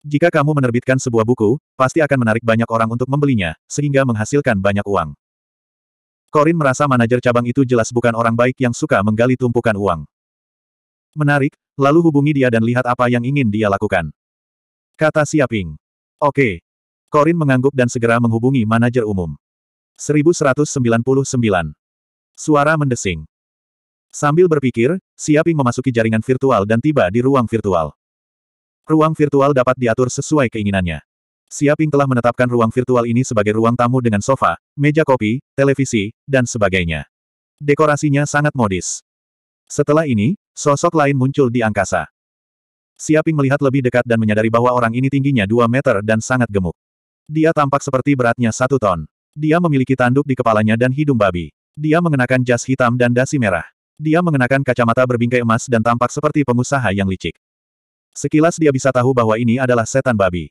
Jika kamu menerbitkan sebuah buku, pasti akan menarik banyak orang untuk membelinya, sehingga menghasilkan banyak uang. Korin merasa manajer cabang itu jelas bukan orang baik yang suka menggali tumpukan uang. Menarik, lalu hubungi dia dan lihat apa yang ingin dia lakukan. Kata Siaping. Oke. Korin mengangguk dan segera menghubungi manajer umum. 1199. Suara mendesing. Sambil berpikir, Siaping memasuki jaringan virtual dan tiba di ruang virtual. Ruang virtual dapat diatur sesuai keinginannya. Siaping telah menetapkan ruang virtual ini sebagai ruang tamu dengan sofa, meja kopi, televisi, dan sebagainya. Dekorasinya sangat modis. Setelah ini, sosok lain muncul di angkasa. Siaping melihat lebih dekat dan menyadari bahwa orang ini tingginya 2 meter dan sangat gemuk. Dia tampak seperti beratnya satu ton. Dia memiliki tanduk di kepalanya dan hidung babi. Dia mengenakan jas hitam dan dasi merah. Dia mengenakan kacamata berbingkai emas dan tampak seperti pengusaha yang licik. Sekilas dia bisa tahu bahwa ini adalah setan babi.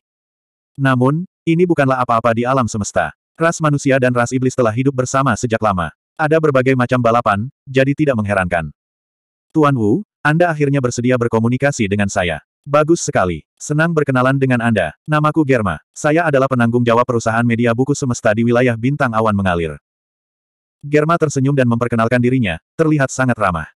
Namun, ini bukanlah apa-apa di alam semesta. Ras manusia dan ras iblis telah hidup bersama sejak lama. Ada berbagai macam balapan, jadi tidak mengherankan. Tuan Wu, Anda akhirnya bersedia berkomunikasi dengan saya. Bagus sekali. Senang berkenalan dengan Anda. Namaku Germa. Saya adalah penanggung jawab perusahaan media buku semesta di wilayah Bintang Awan Mengalir. Germa tersenyum dan memperkenalkan dirinya, terlihat sangat ramah.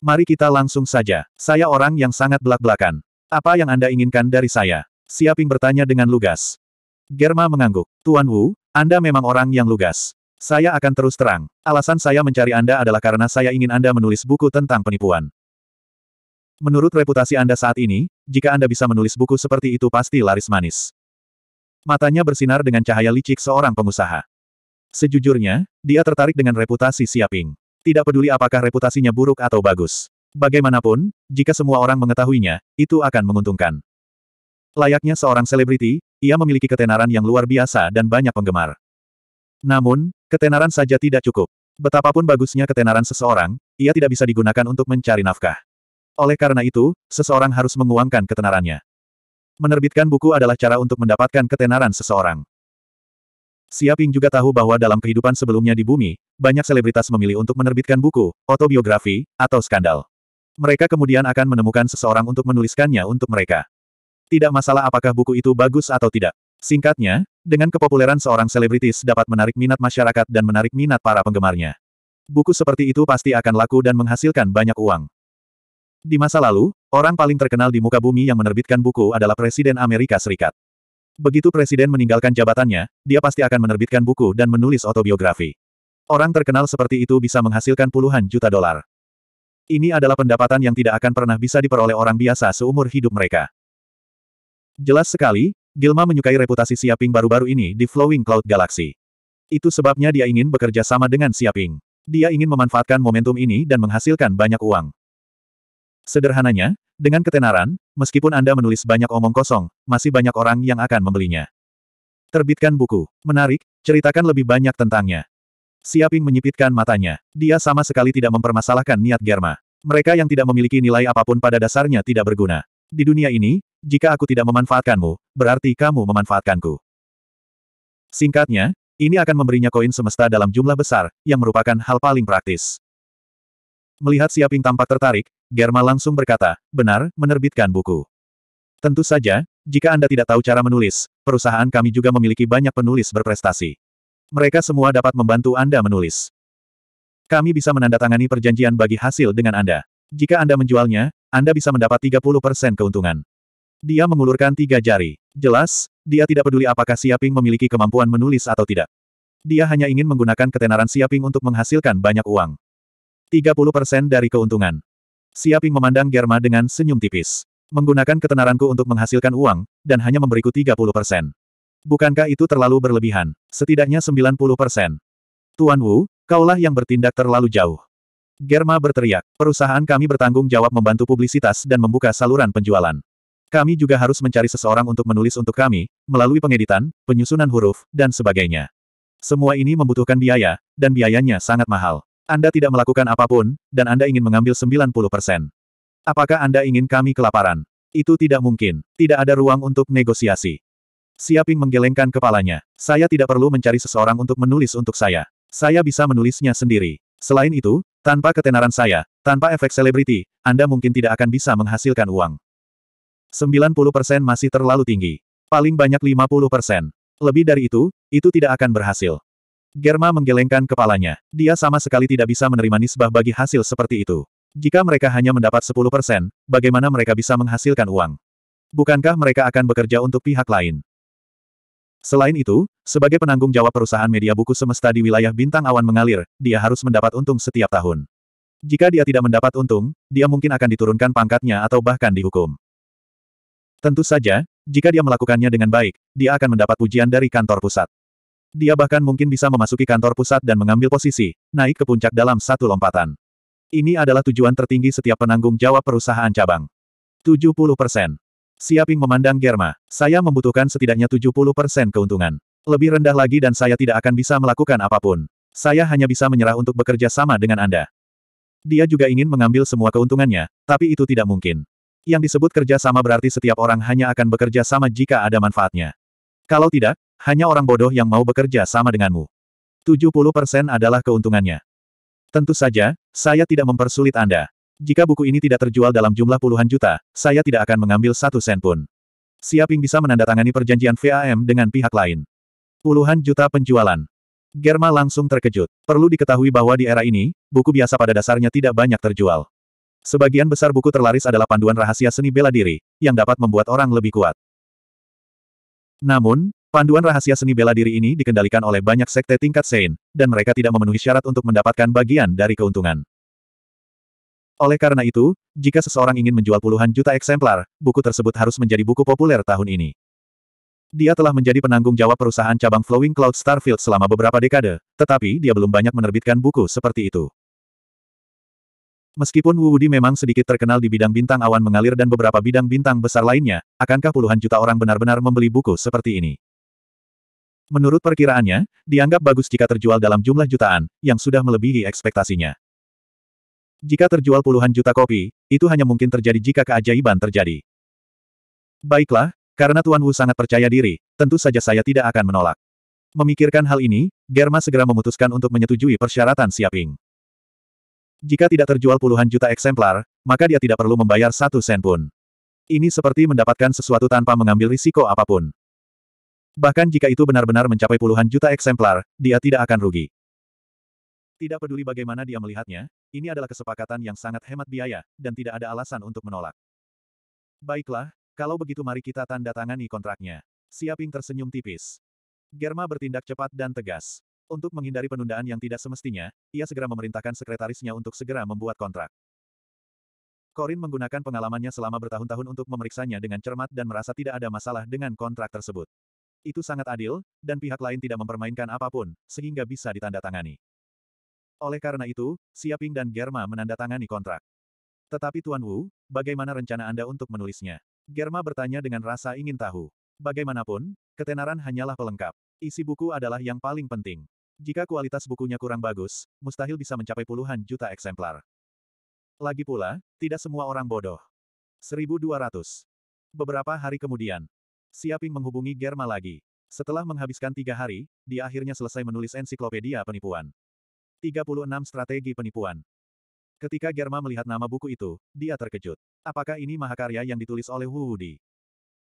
Mari kita langsung saja. Saya orang yang sangat belak-belakan. Apa yang Anda inginkan dari saya? Siaping bertanya dengan lugas. Germa mengangguk. Tuan Wu, Anda memang orang yang lugas. Saya akan terus terang. Alasan saya mencari Anda adalah karena saya ingin Anda menulis buku tentang penipuan. Menurut reputasi Anda saat ini, jika Anda bisa menulis buku seperti itu pasti laris manis. Matanya bersinar dengan cahaya licik seorang pengusaha. Sejujurnya, dia tertarik dengan reputasi Siaping. Tidak peduli apakah reputasinya buruk atau bagus. Bagaimanapun, jika semua orang mengetahuinya, itu akan menguntungkan. Layaknya seorang selebriti, ia memiliki ketenaran yang luar biasa dan banyak penggemar. Namun, ketenaran saja tidak cukup. Betapapun bagusnya ketenaran seseorang, ia tidak bisa digunakan untuk mencari nafkah. Oleh karena itu, seseorang harus menguangkan ketenarannya. Menerbitkan buku adalah cara untuk mendapatkan ketenaran seseorang. Siaping juga tahu bahwa dalam kehidupan sebelumnya di bumi, banyak selebritas memilih untuk menerbitkan buku, autobiografi, atau skandal. Mereka kemudian akan menemukan seseorang untuk menuliskannya untuk mereka. Tidak masalah apakah buku itu bagus atau tidak. Singkatnya, dengan kepopuleran seorang selebritis dapat menarik minat masyarakat dan menarik minat para penggemarnya. Buku seperti itu pasti akan laku dan menghasilkan banyak uang. Di masa lalu, orang paling terkenal di muka bumi yang menerbitkan buku adalah Presiden Amerika Serikat. Begitu Presiden meninggalkan jabatannya, dia pasti akan menerbitkan buku dan menulis autobiografi. Orang terkenal seperti itu bisa menghasilkan puluhan juta dolar. Ini adalah pendapatan yang tidak akan pernah bisa diperoleh orang biasa seumur hidup mereka. Jelas sekali, Gilma menyukai reputasi Siaping baru-baru ini di Flowing Cloud Galaxy. Itu sebabnya dia ingin bekerja sama dengan Siaping. Dia ingin memanfaatkan momentum ini dan menghasilkan banyak uang. Sederhananya, dengan ketenaran, meskipun Anda menulis banyak omong kosong, masih banyak orang yang akan membelinya. Terbitkan buku. Menarik, ceritakan lebih banyak tentangnya. Siaping menyipitkan matanya. Dia sama sekali tidak mempermasalahkan niat Germa. Mereka yang tidak memiliki nilai apapun pada dasarnya tidak berguna. Di dunia ini, jika aku tidak memanfaatkanmu, berarti kamu memanfaatkanku. Singkatnya, ini akan memberinya koin semesta dalam jumlah besar, yang merupakan hal paling praktis. Melihat Siaping tampak tertarik, Germa langsung berkata, benar, menerbitkan buku. Tentu saja, jika Anda tidak tahu cara menulis, perusahaan kami juga memiliki banyak penulis berprestasi. Mereka semua dapat membantu Anda menulis. Kami bisa menandatangani perjanjian bagi hasil dengan Anda. Jika Anda menjualnya, Anda bisa mendapat 30% keuntungan. Dia mengulurkan tiga jari. Jelas, dia tidak peduli apakah Siaping memiliki kemampuan menulis atau tidak. Dia hanya ingin menggunakan ketenaran Siaping untuk menghasilkan banyak uang. 30% dari keuntungan. Siaping memandang Germa dengan senyum tipis. Menggunakan ketenaranku untuk menghasilkan uang, dan hanya memberiku 30%. Bukankah itu terlalu berlebihan? Setidaknya 90%. Tuan Wu, kaulah yang bertindak terlalu jauh. Germa berteriak, perusahaan kami bertanggung jawab membantu publisitas dan membuka saluran penjualan. Kami juga harus mencari seseorang untuk menulis untuk kami, melalui pengeditan, penyusunan huruf, dan sebagainya. Semua ini membutuhkan biaya, dan biayanya sangat mahal. Anda tidak melakukan apapun, dan Anda ingin mengambil 90%. Apakah Anda ingin kami kelaparan? Itu tidak mungkin. Tidak ada ruang untuk negosiasi. Siaping menggelengkan kepalanya. Saya tidak perlu mencari seseorang untuk menulis untuk saya. Saya bisa menulisnya sendiri. Selain itu, tanpa ketenaran saya, tanpa efek selebriti, Anda mungkin tidak akan bisa menghasilkan uang. 90% masih terlalu tinggi. Paling banyak 50%. Lebih dari itu, itu tidak akan berhasil. Germa menggelengkan kepalanya. Dia sama sekali tidak bisa menerima nisbah bagi hasil seperti itu. Jika mereka hanya mendapat 10%, bagaimana mereka bisa menghasilkan uang? Bukankah mereka akan bekerja untuk pihak lain? Selain itu, sebagai penanggung jawab perusahaan media buku semesta di wilayah bintang awan mengalir, dia harus mendapat untung setiap tahun. Jika dia tidak mendapat untung, dia mungkin akan diturunkan pangkatnya atau bahkan dihukum. Tentu saja, jika dia melakukannya dengan baik, dia akan mendapat pujian dari kantor pusat. Dia bahkan mungkin bisa memasuki kantor pusat dan mengambil posisi, naik ke puncak dalam satu lompatan. Ini adalah tujuan tertinggi setiap penanggung jawab perusahaan cabang. 70 persen. Siaping memandang Germa. Saya membutuhkan setidaknya 70% keuntungan. Lebih rendah lagi dan saya tidak akan bisa melakukan apapun. Saya hanya bisa menyerah untuk bekerja sama dengan Anda. Dia juga ingin mengambil semua keuntungannya, tapi itu tidak mungkin. Yang disebut kerja sama berarti setiap orang hanya akan bekerja sama jika ada manfaatnya. Kalau tidak, hanya orang bodoh yang mau bekerja sama denganmu. 70% adalah keuntungannya. Tentu saja, saya tidak mempersulit Anda. Jika buku ini tidak terjual dalam jumlah puluhan juta, saya tidak akan mengambil satu sen pun. Siaping bisa menandatangani perjanjian VAM dengan pihak lain. Puluhan juta penjualan. Germa langsung terkejut. Perlu diketahui bahwa di era ini, buku biasa pada dasarnya tidak banyak terjual. Sebagian besar buku terlaris adalah panduan rahasia seni bela diri, yang dapat membuat orang lebih kuat. Namun, panduan rahasia seni bela diri ini dikendalikan oleh banyak sekte tingkat Sein, dan mereka tidak memenuhi syarat untuk mendapatkan bagian dari keuntungan. Oleh karena itu, jika seseorang ingin menjual puluhan juta eksemplar, buku tersebut harus menjadi buku populer tahun ini. Dia telah menjadi penanggung jawab perusahaan cabang Flowing Cloud Starfield selama beberapa dekade, tetapi dia belum banyak menerbitkan buku seperti itu. Meskipun Wu Wudi memang sedikit terkenal di bidang bintang awan mengalir dan beberapa bidang bintang besar lainnya, akankah puluhan juta orang benar-benar membeli buku seperti ini? Menurut perkiraannya, dianggap bagus jika terjual dalam jumlah jutaan, yang sudah melebihi ekspektasinya. Jika terjual puluhan juta kopi, itu hanya mungkin terjadi jika keajaiban terjadi. Baiklah, karena Tuan Wu sangat percaya diri, tentu saja saya tidak akan menolak. Memikirkan hal ini, Germa segera memutuskan untuk menyetujui persyaratan Siaping. Jika tidak terjual puluhan juta eksemplar, maka dia tidak perlu membayar satu sen pun. Ini seperti mendapatkan sesuatu tanpa mengambil risiko apapun. Bahkan jika itu benar-benar mencapai puluhan juta eksemplar, dia tidak akan rugi. Tidak peduli bagaimana dia melihatnya, ini adalah kesepakatan yang sangat hemat biaya, dan tidak ada alasan untuk menolak. Baiklah, kalau begitu mari kita tanda tangani kontraknya. Siaping tersenyum tipis. Germa bertindak cepat dan tegas. Untuk menghindari penundaan yang tidak semestinya, ia segera memerintahkan sekretarisnya untuk segera membuat kontrak. Corin menggunakan pengalamannya selama bertahun-tahun untuk memeriksanya dengan cermat dan merasa tidak ada masalah dengan kontrak tersebut. Itu sangat adil, dan pihak lain tidak mempermainkan apapun, sehingga bisa ditandatangani. Oleh karena itu, Siaping dan Germa menandatangani kontrak. Tetapi Tuan Wu, bagaimana rencana Anda untuk menulisnya? Germa bertanya dengan rasa ingin tahu. Bagaimanapun, ketenaran hanyalah pelengkap. Isi buku adalah yang paling penting. Jika kualitas bukunya kurang bagus, mustahil bisa mencapai puluhan juta eksemplar. Lagi pula, tidak semua orang bodoh. 1200. Beberapa hari kemudian, Siaping menghubungi Germa lagi. Setelah menghabiskan tiga hari, dia akhirnya selesai menulis ensiklopedia penipuan. 36 Strategi Penipuan Ketika Germa melihat nama buku itu, dia terkejut. Apakah ini mahakarya yang ditulis oleh Wu Wudi?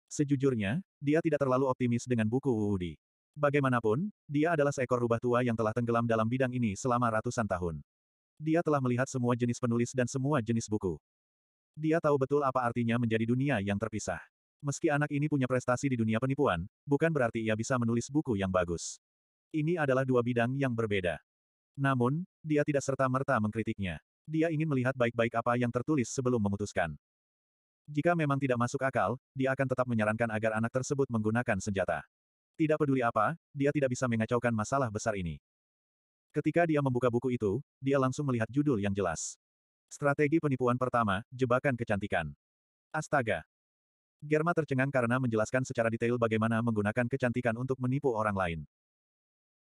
Sejujurnya, dia tidak terlalu optimis dengan buku Wu Wudi. Bagaimanapun, dia adalah seekor rubah tua yang telah tenggelam dalam bidang ini selama ratusan tahun. Dia telah melihat semua jenis penulis dan semua jenis buku. Dia tahu betul apa artinya menjadi dunia yang terpisah. Meski anak ini punya prestasi di dunia penipuan, bukan berarti ia bisa menulis buku yang bagus. Ini adalah dua bidang yang berbeda. Namun, dia tidak serta-merta mengkritiknya. Dia ingin melihat baik-baik apa yang tertulis sebelum memutuskan. Jika memang tidak masuk akal, dia akan tetap menyarankan agar anak tersebut menggunakan senjata. Tidak peduli apa, dia tidak bisa mengacaukan masalah besar ini. Ketika dia membuka buku itu, dia langsung melihat judul yang jelas. Strategi penipuan pertama, jebakan kecantikan. Astaga. Germa tercengang karena menjelaskan secara detail bagaimana menggunakan kecantikan untuk menipu orang lain.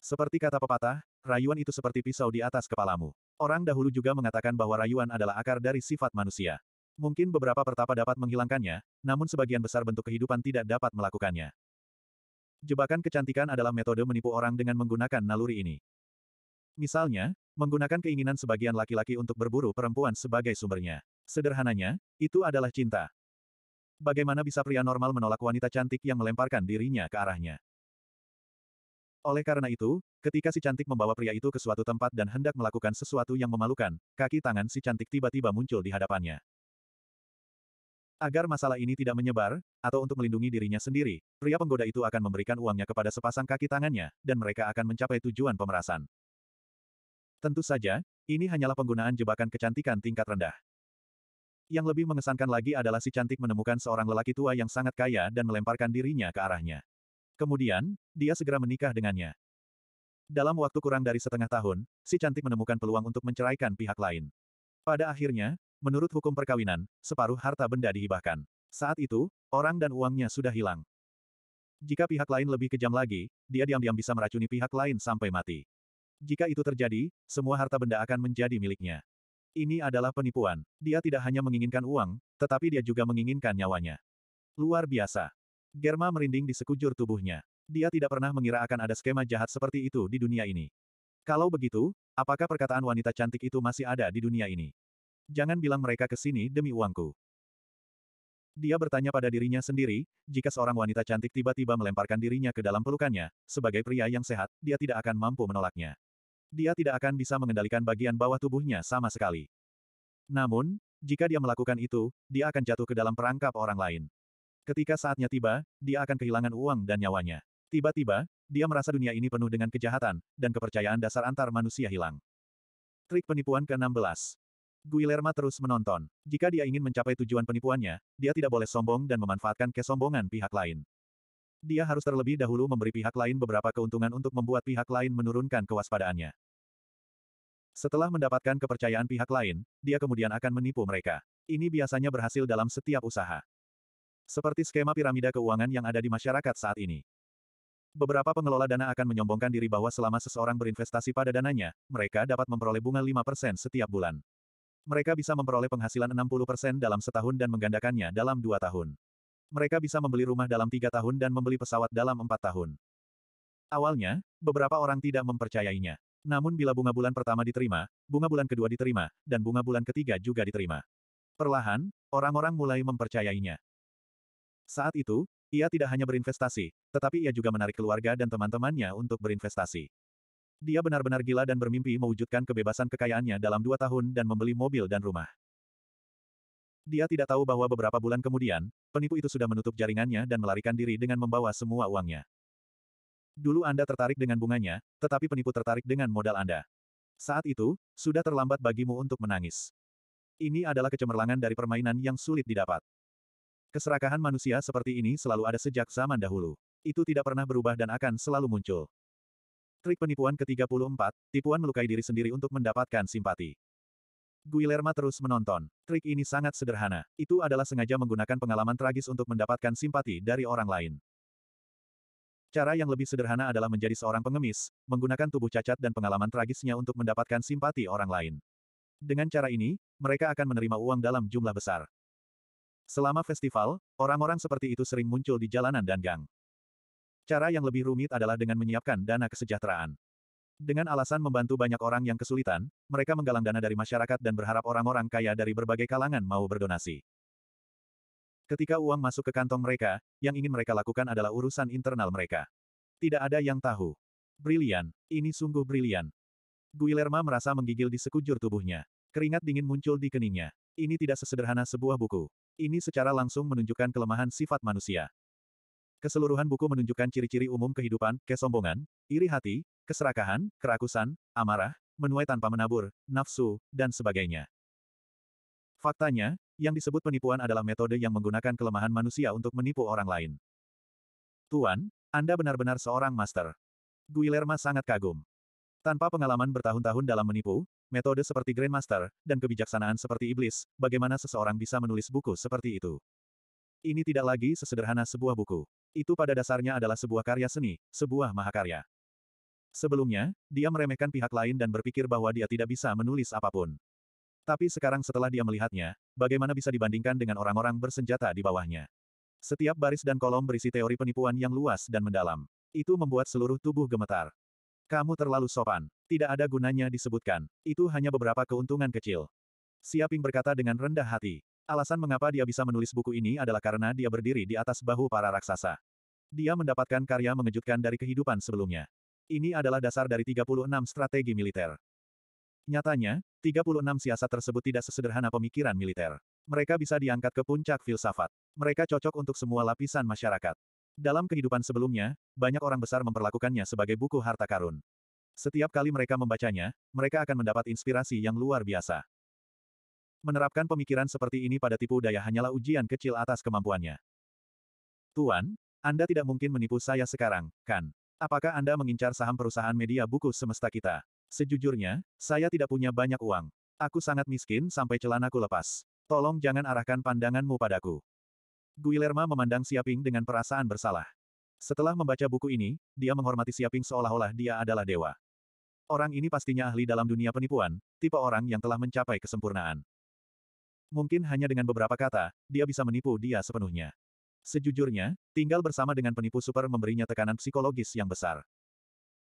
Seperti kata pepatah, rayuan itu seperti pisau di atas kepalamu. Orang dahulu juga mengatakan bahwa rayuan adalah akar dari sifat manusia. Mungkin beberapa pertapa dapat menghilangkannya, namun sebagian besar bentuk kehidupan tidak dapat melakukannya. Jebakan kecantikan adalah metode menipu orang dengan menggunakan naluri ini. Misalnya, menggunakan keinginan sebagian laki-laki untuk berburu perempuan sebagai sumbernya. Sederhananya, itu adalah cinta. Bagaimana bisa pria normal menolak wanita cantik yang melemparkan dirinya ke arahnya? Oleh karena itu, ketika si cantik membawa pria itu ke suatu tempat dan hendak melakukan sesuatu yang memalukan, kaki tangan si cantik tiba-tiba muncul di hadapannya. Agar masalah ini tidak menyebar, atau untuk melindungi dirinya sendiri, pria penggoda itu akan memberikan uangnya kepada sepasang kaki tangannya, dan mereka akan mencapai tujuan pemerasan. Tentu saja, ini hanyalah penggunaan jebakan kecantikan tingkat rendah. Yang lebih mengesankan lagi adalah si cantik menemukan seorang lelaki tua yang sangat kaya dan melemparkan dirinya ke arahnya. Kemudian, dia segera menikah dengannya. Dalam waktu kurang dari setengah tahun, si cantik menemukan peluang untuk menceraikan pihak lain. Pada akhirnya, menurut hukum perkawinan, separuh harta benda dihibahkan. Saat itu, orang dan uangnya sudah hilang. Jika pihak lain lebih kejam lagi, dia diam-diam bisa meracuni pihak lain sampai mati. Jika itu terjadi, semua harta benda akan menjadi miliknya. Ini adalah penipuan. Dia tidak hanya menginginkan uang, tetapi dia juga menginginkan nyawanya. Luar biasa. Germa merinding di sekujur tubuhnya. Dia tidak pernah mengira akan ada skema jahat seperti itu di dunia ini. Kalau begitu, apakah perkataan wanita cantik itu masih ada di dunia ini? Jangan bilang mereka ke sini demi uangku. Dia bertanya pada dirinya sendiri, jika seorang wanita cantik tiba-tiba melemparkan dirinya ke dalam pelukannya, sebagai pria yang sehat, dia tidak akan mampu menolaknya. Dia tidak akan bisa mengendalikan bagian bawah tubuhnya sama sekali. Namun, jika dia melakukan itu, dia akan jatuh ke dalam perangkap orang lain. Ketika saatnya tiba, dia akan kehilangan uang dan nyawanya. Tiba-tiba, dia merasa dunia ini penuh dengan kejahatan, dan kepercayaan dasar antar manusia hilang. Trik penipuan ke-16 Guilherme terus menonton. Jika dia ingin mencapai tujuan penipuannya, dia tidak boleh sombong dan memanfaatkan kesombongan pihak lain. Dia harus terlebih dahulu memberi pihak lain beberapa keuntungan untuk membuat pihak lain menurunkan kewaspadaannya. Setelah mendapatkan kepercayaan pihak lain, dia kemudian akan menipu mereka. Ini biasanya berhasil dalam setiap usaha. Seperti skema piramida keuangan yang ada di masyarakat saat ini. Beberapa pengelola dana akan menyombongkan diri bahwa selama seseorang berinvestasi pada dananya, mereka dapat memperoleh bunga 5% setiap bulan. Mereka bisa memperoleh penghasilan 60% dalam setahun dan menggandakannya dalam dua tahun. Mereka bisa membeli rumah dalam tiga tahun dan membeli pesawat dalam empat tahun. Awalnya, beberapa orang tidak mempercayainya. Namun bila bunga bulan pertama diterima, bunga bulan kedua diterima, dan bunga bulan ketiga juga diterima. Perlahan, orang-orang mulai mempercayainya. Saat itu, ia tidak hanya berinvestasi, tetapi ia juga menarik keluarga dan teman-temannya untuk berinvestasi. Dia benar-benar gila dan bermimpi mewujudkan kebebasan kekayaannya dalam dua tahun dan membeli mobil dan rumah. Dia tidak tahu bahwa beberapa bulan kemudian, penipu itu sudah menutup jaringannya dan melarikan diri dengan membawa semua uangnya. Dulu Anda tertarik dengan bunganya, tetapi penipu tertarik dengan modal Anda. Saat itu, sudah terlambat bagimu untuk menangis. Ini adalah kecemerlangan dari permainan yang sulit didapat. Keserakahan manusia seperti ini selalu ada sejak zaman dahulu. Itu tidak pernah berubah dan akan selalu muncul. Trik penipuan ke-34, tipuan melukai diri sendiri untuk mendapatkan simpati. Guillermo terus menonton. Trik ini sangat sederhana. Itu adalah sengaja menggunakan pengalaman tragis untuk mendapatkan simpati dari orang lain. Cara yang lebih sederhana adalah menjadi seorang pengemis, menggunakan tubuh cacat dan pengalaman tragisnya untuk mendapatkan simpati orang lain. Dengan cara ini, mereka akan menerima uang dalam jumlah besar. Selama festival, orang-orang seperti itu sering muncul di jalanan dan gang. Cara yang lebih rumit adalah dengan menyiapkan dana kesejahteraan. Dengan alasan membantu banyak orang yang kesulitan, mereka menggalang dana dari masyarakat dan berharap orang-orang kaya dari berbagai kalangan mau berdonasi. Ketika uang masuk ke kantong mereka, yang ingin mereka lakukan adalah urusan internal mereka. Tidak ada yang tahu. Brilian, ini sungguh brilian. Guilherme merasa menggigil di sekujur tubuhnya. Keringat dingin muncul di keningnya. Ini tidak sesederhana sebuah buku. Ini secara langsung menunjukkan kelemahan sifat manusia. Keseluruhan buku menunjukkan ciri-ciri umum kehidupan, kesombongan, iri hati, keserakahan, kerakusan, amarah, menuai tanpa menabur, nafsu, dan sebagainya. Faktanya, yang disebut penipuan adalah metode yang menggunakan kelemahan manusia untuk menipu orang lain. Tuan, Anda benar-benar seorang master. Guillerma sangat kagum. Tanpa pengalaman bertahun-tahun dalam menipu, metode seperti Grandmaster, dan kebijaksanaan seperti iblis, bagaimana seseorang bisa menulis buku seperti itu. Ini tidak lagi sesederhana sebuah buku. Itu pada dasarnya adalah sebuah karya seni, sebuah mahakarya. Sebelumnya, dia meremehkan pihak lain dan berpikir bahwa dia tidak bisa menulis apapun. Tapi sekarang setelah dia melihatnya, bagaimana bisa dibandingkan dengan orang-orang bersenjata di bawahnya. Setiap baris dan kolom berisi teori penipuan yang luas dan mendalam. Itu membuat seluruh tubuh gemetar. Kamu terlalu sopan. Tidak ada gunanya disebutkan. Itu hanya beberapa keuntungan kecil. Siaping berkata dengan rendah hati. Alasan mengapa dia bisa menulis buku ini adalah karena dia berdiri di atas bahu para raksasa. Dia mendapatkan karya mengejutkan dari kehidupan sebelumnya. Ini adalah dasar dari 36 strategi militer. Nyatanya, 36 siasat tersebut tidak sesederhana pemikiran militer. Mereka bisa diangkat ke puncak filsafat. Mereka cocok untuk semua lapisan masyarakat. Dalam kehidupan sebelumnya, banyak orang besar memperlakukannya sebagai buku harta karun. Setiap kali mereka membacanya, mereka akan mendapat inspirasi yang luar biasa. Menerapkan pemikiran seperti ini pada tipu daya hanyalah ujian kecil atas kemampuannya. Tuan, Anda tidak mungkin menipu saya sekarang, kan? Apakah Anda mengincar saham perusahaan media buku semesta kita? Sejujurnya, saya tidak punya banyak uang. Aku sangat miskin sampai celanaku lepas. Tolong jangan arahkan pandanganmu padaku. Guilherme memandang Siaping dengan perasaan bersalah. Setelah membaca buku ini, dia menghormati Siaping seolah-olah dia adalah dewa. Orang ini pastinya ahli dalam dunia penipuan, tipe orang yang telah mencapai kesempurnaan. Mungkin hanya dengan beberapa kata, dia bisa menipu dia sepenuhnya. Sejujurnya, tinggal bersama dengan penipu super memberinya tekanan psikologis yang besar.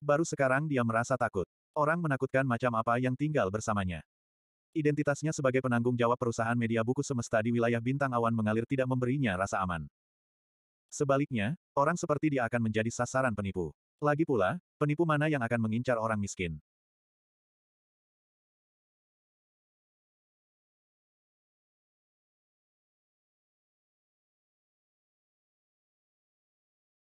Baru sekarang dia merasa takut. Orang menakutkan macam apa yang tinggal bersamanya. Identitasnya sebagai penanggung jawab perusahaan media buku semesta di wilayah bintang awan mengalir tidak memberinya rasa aman. Sebaliknya, orang seperti dia akan menjadi sasaran penipu. Lagi pula, penipu mana yang akan mengincar orang miskin?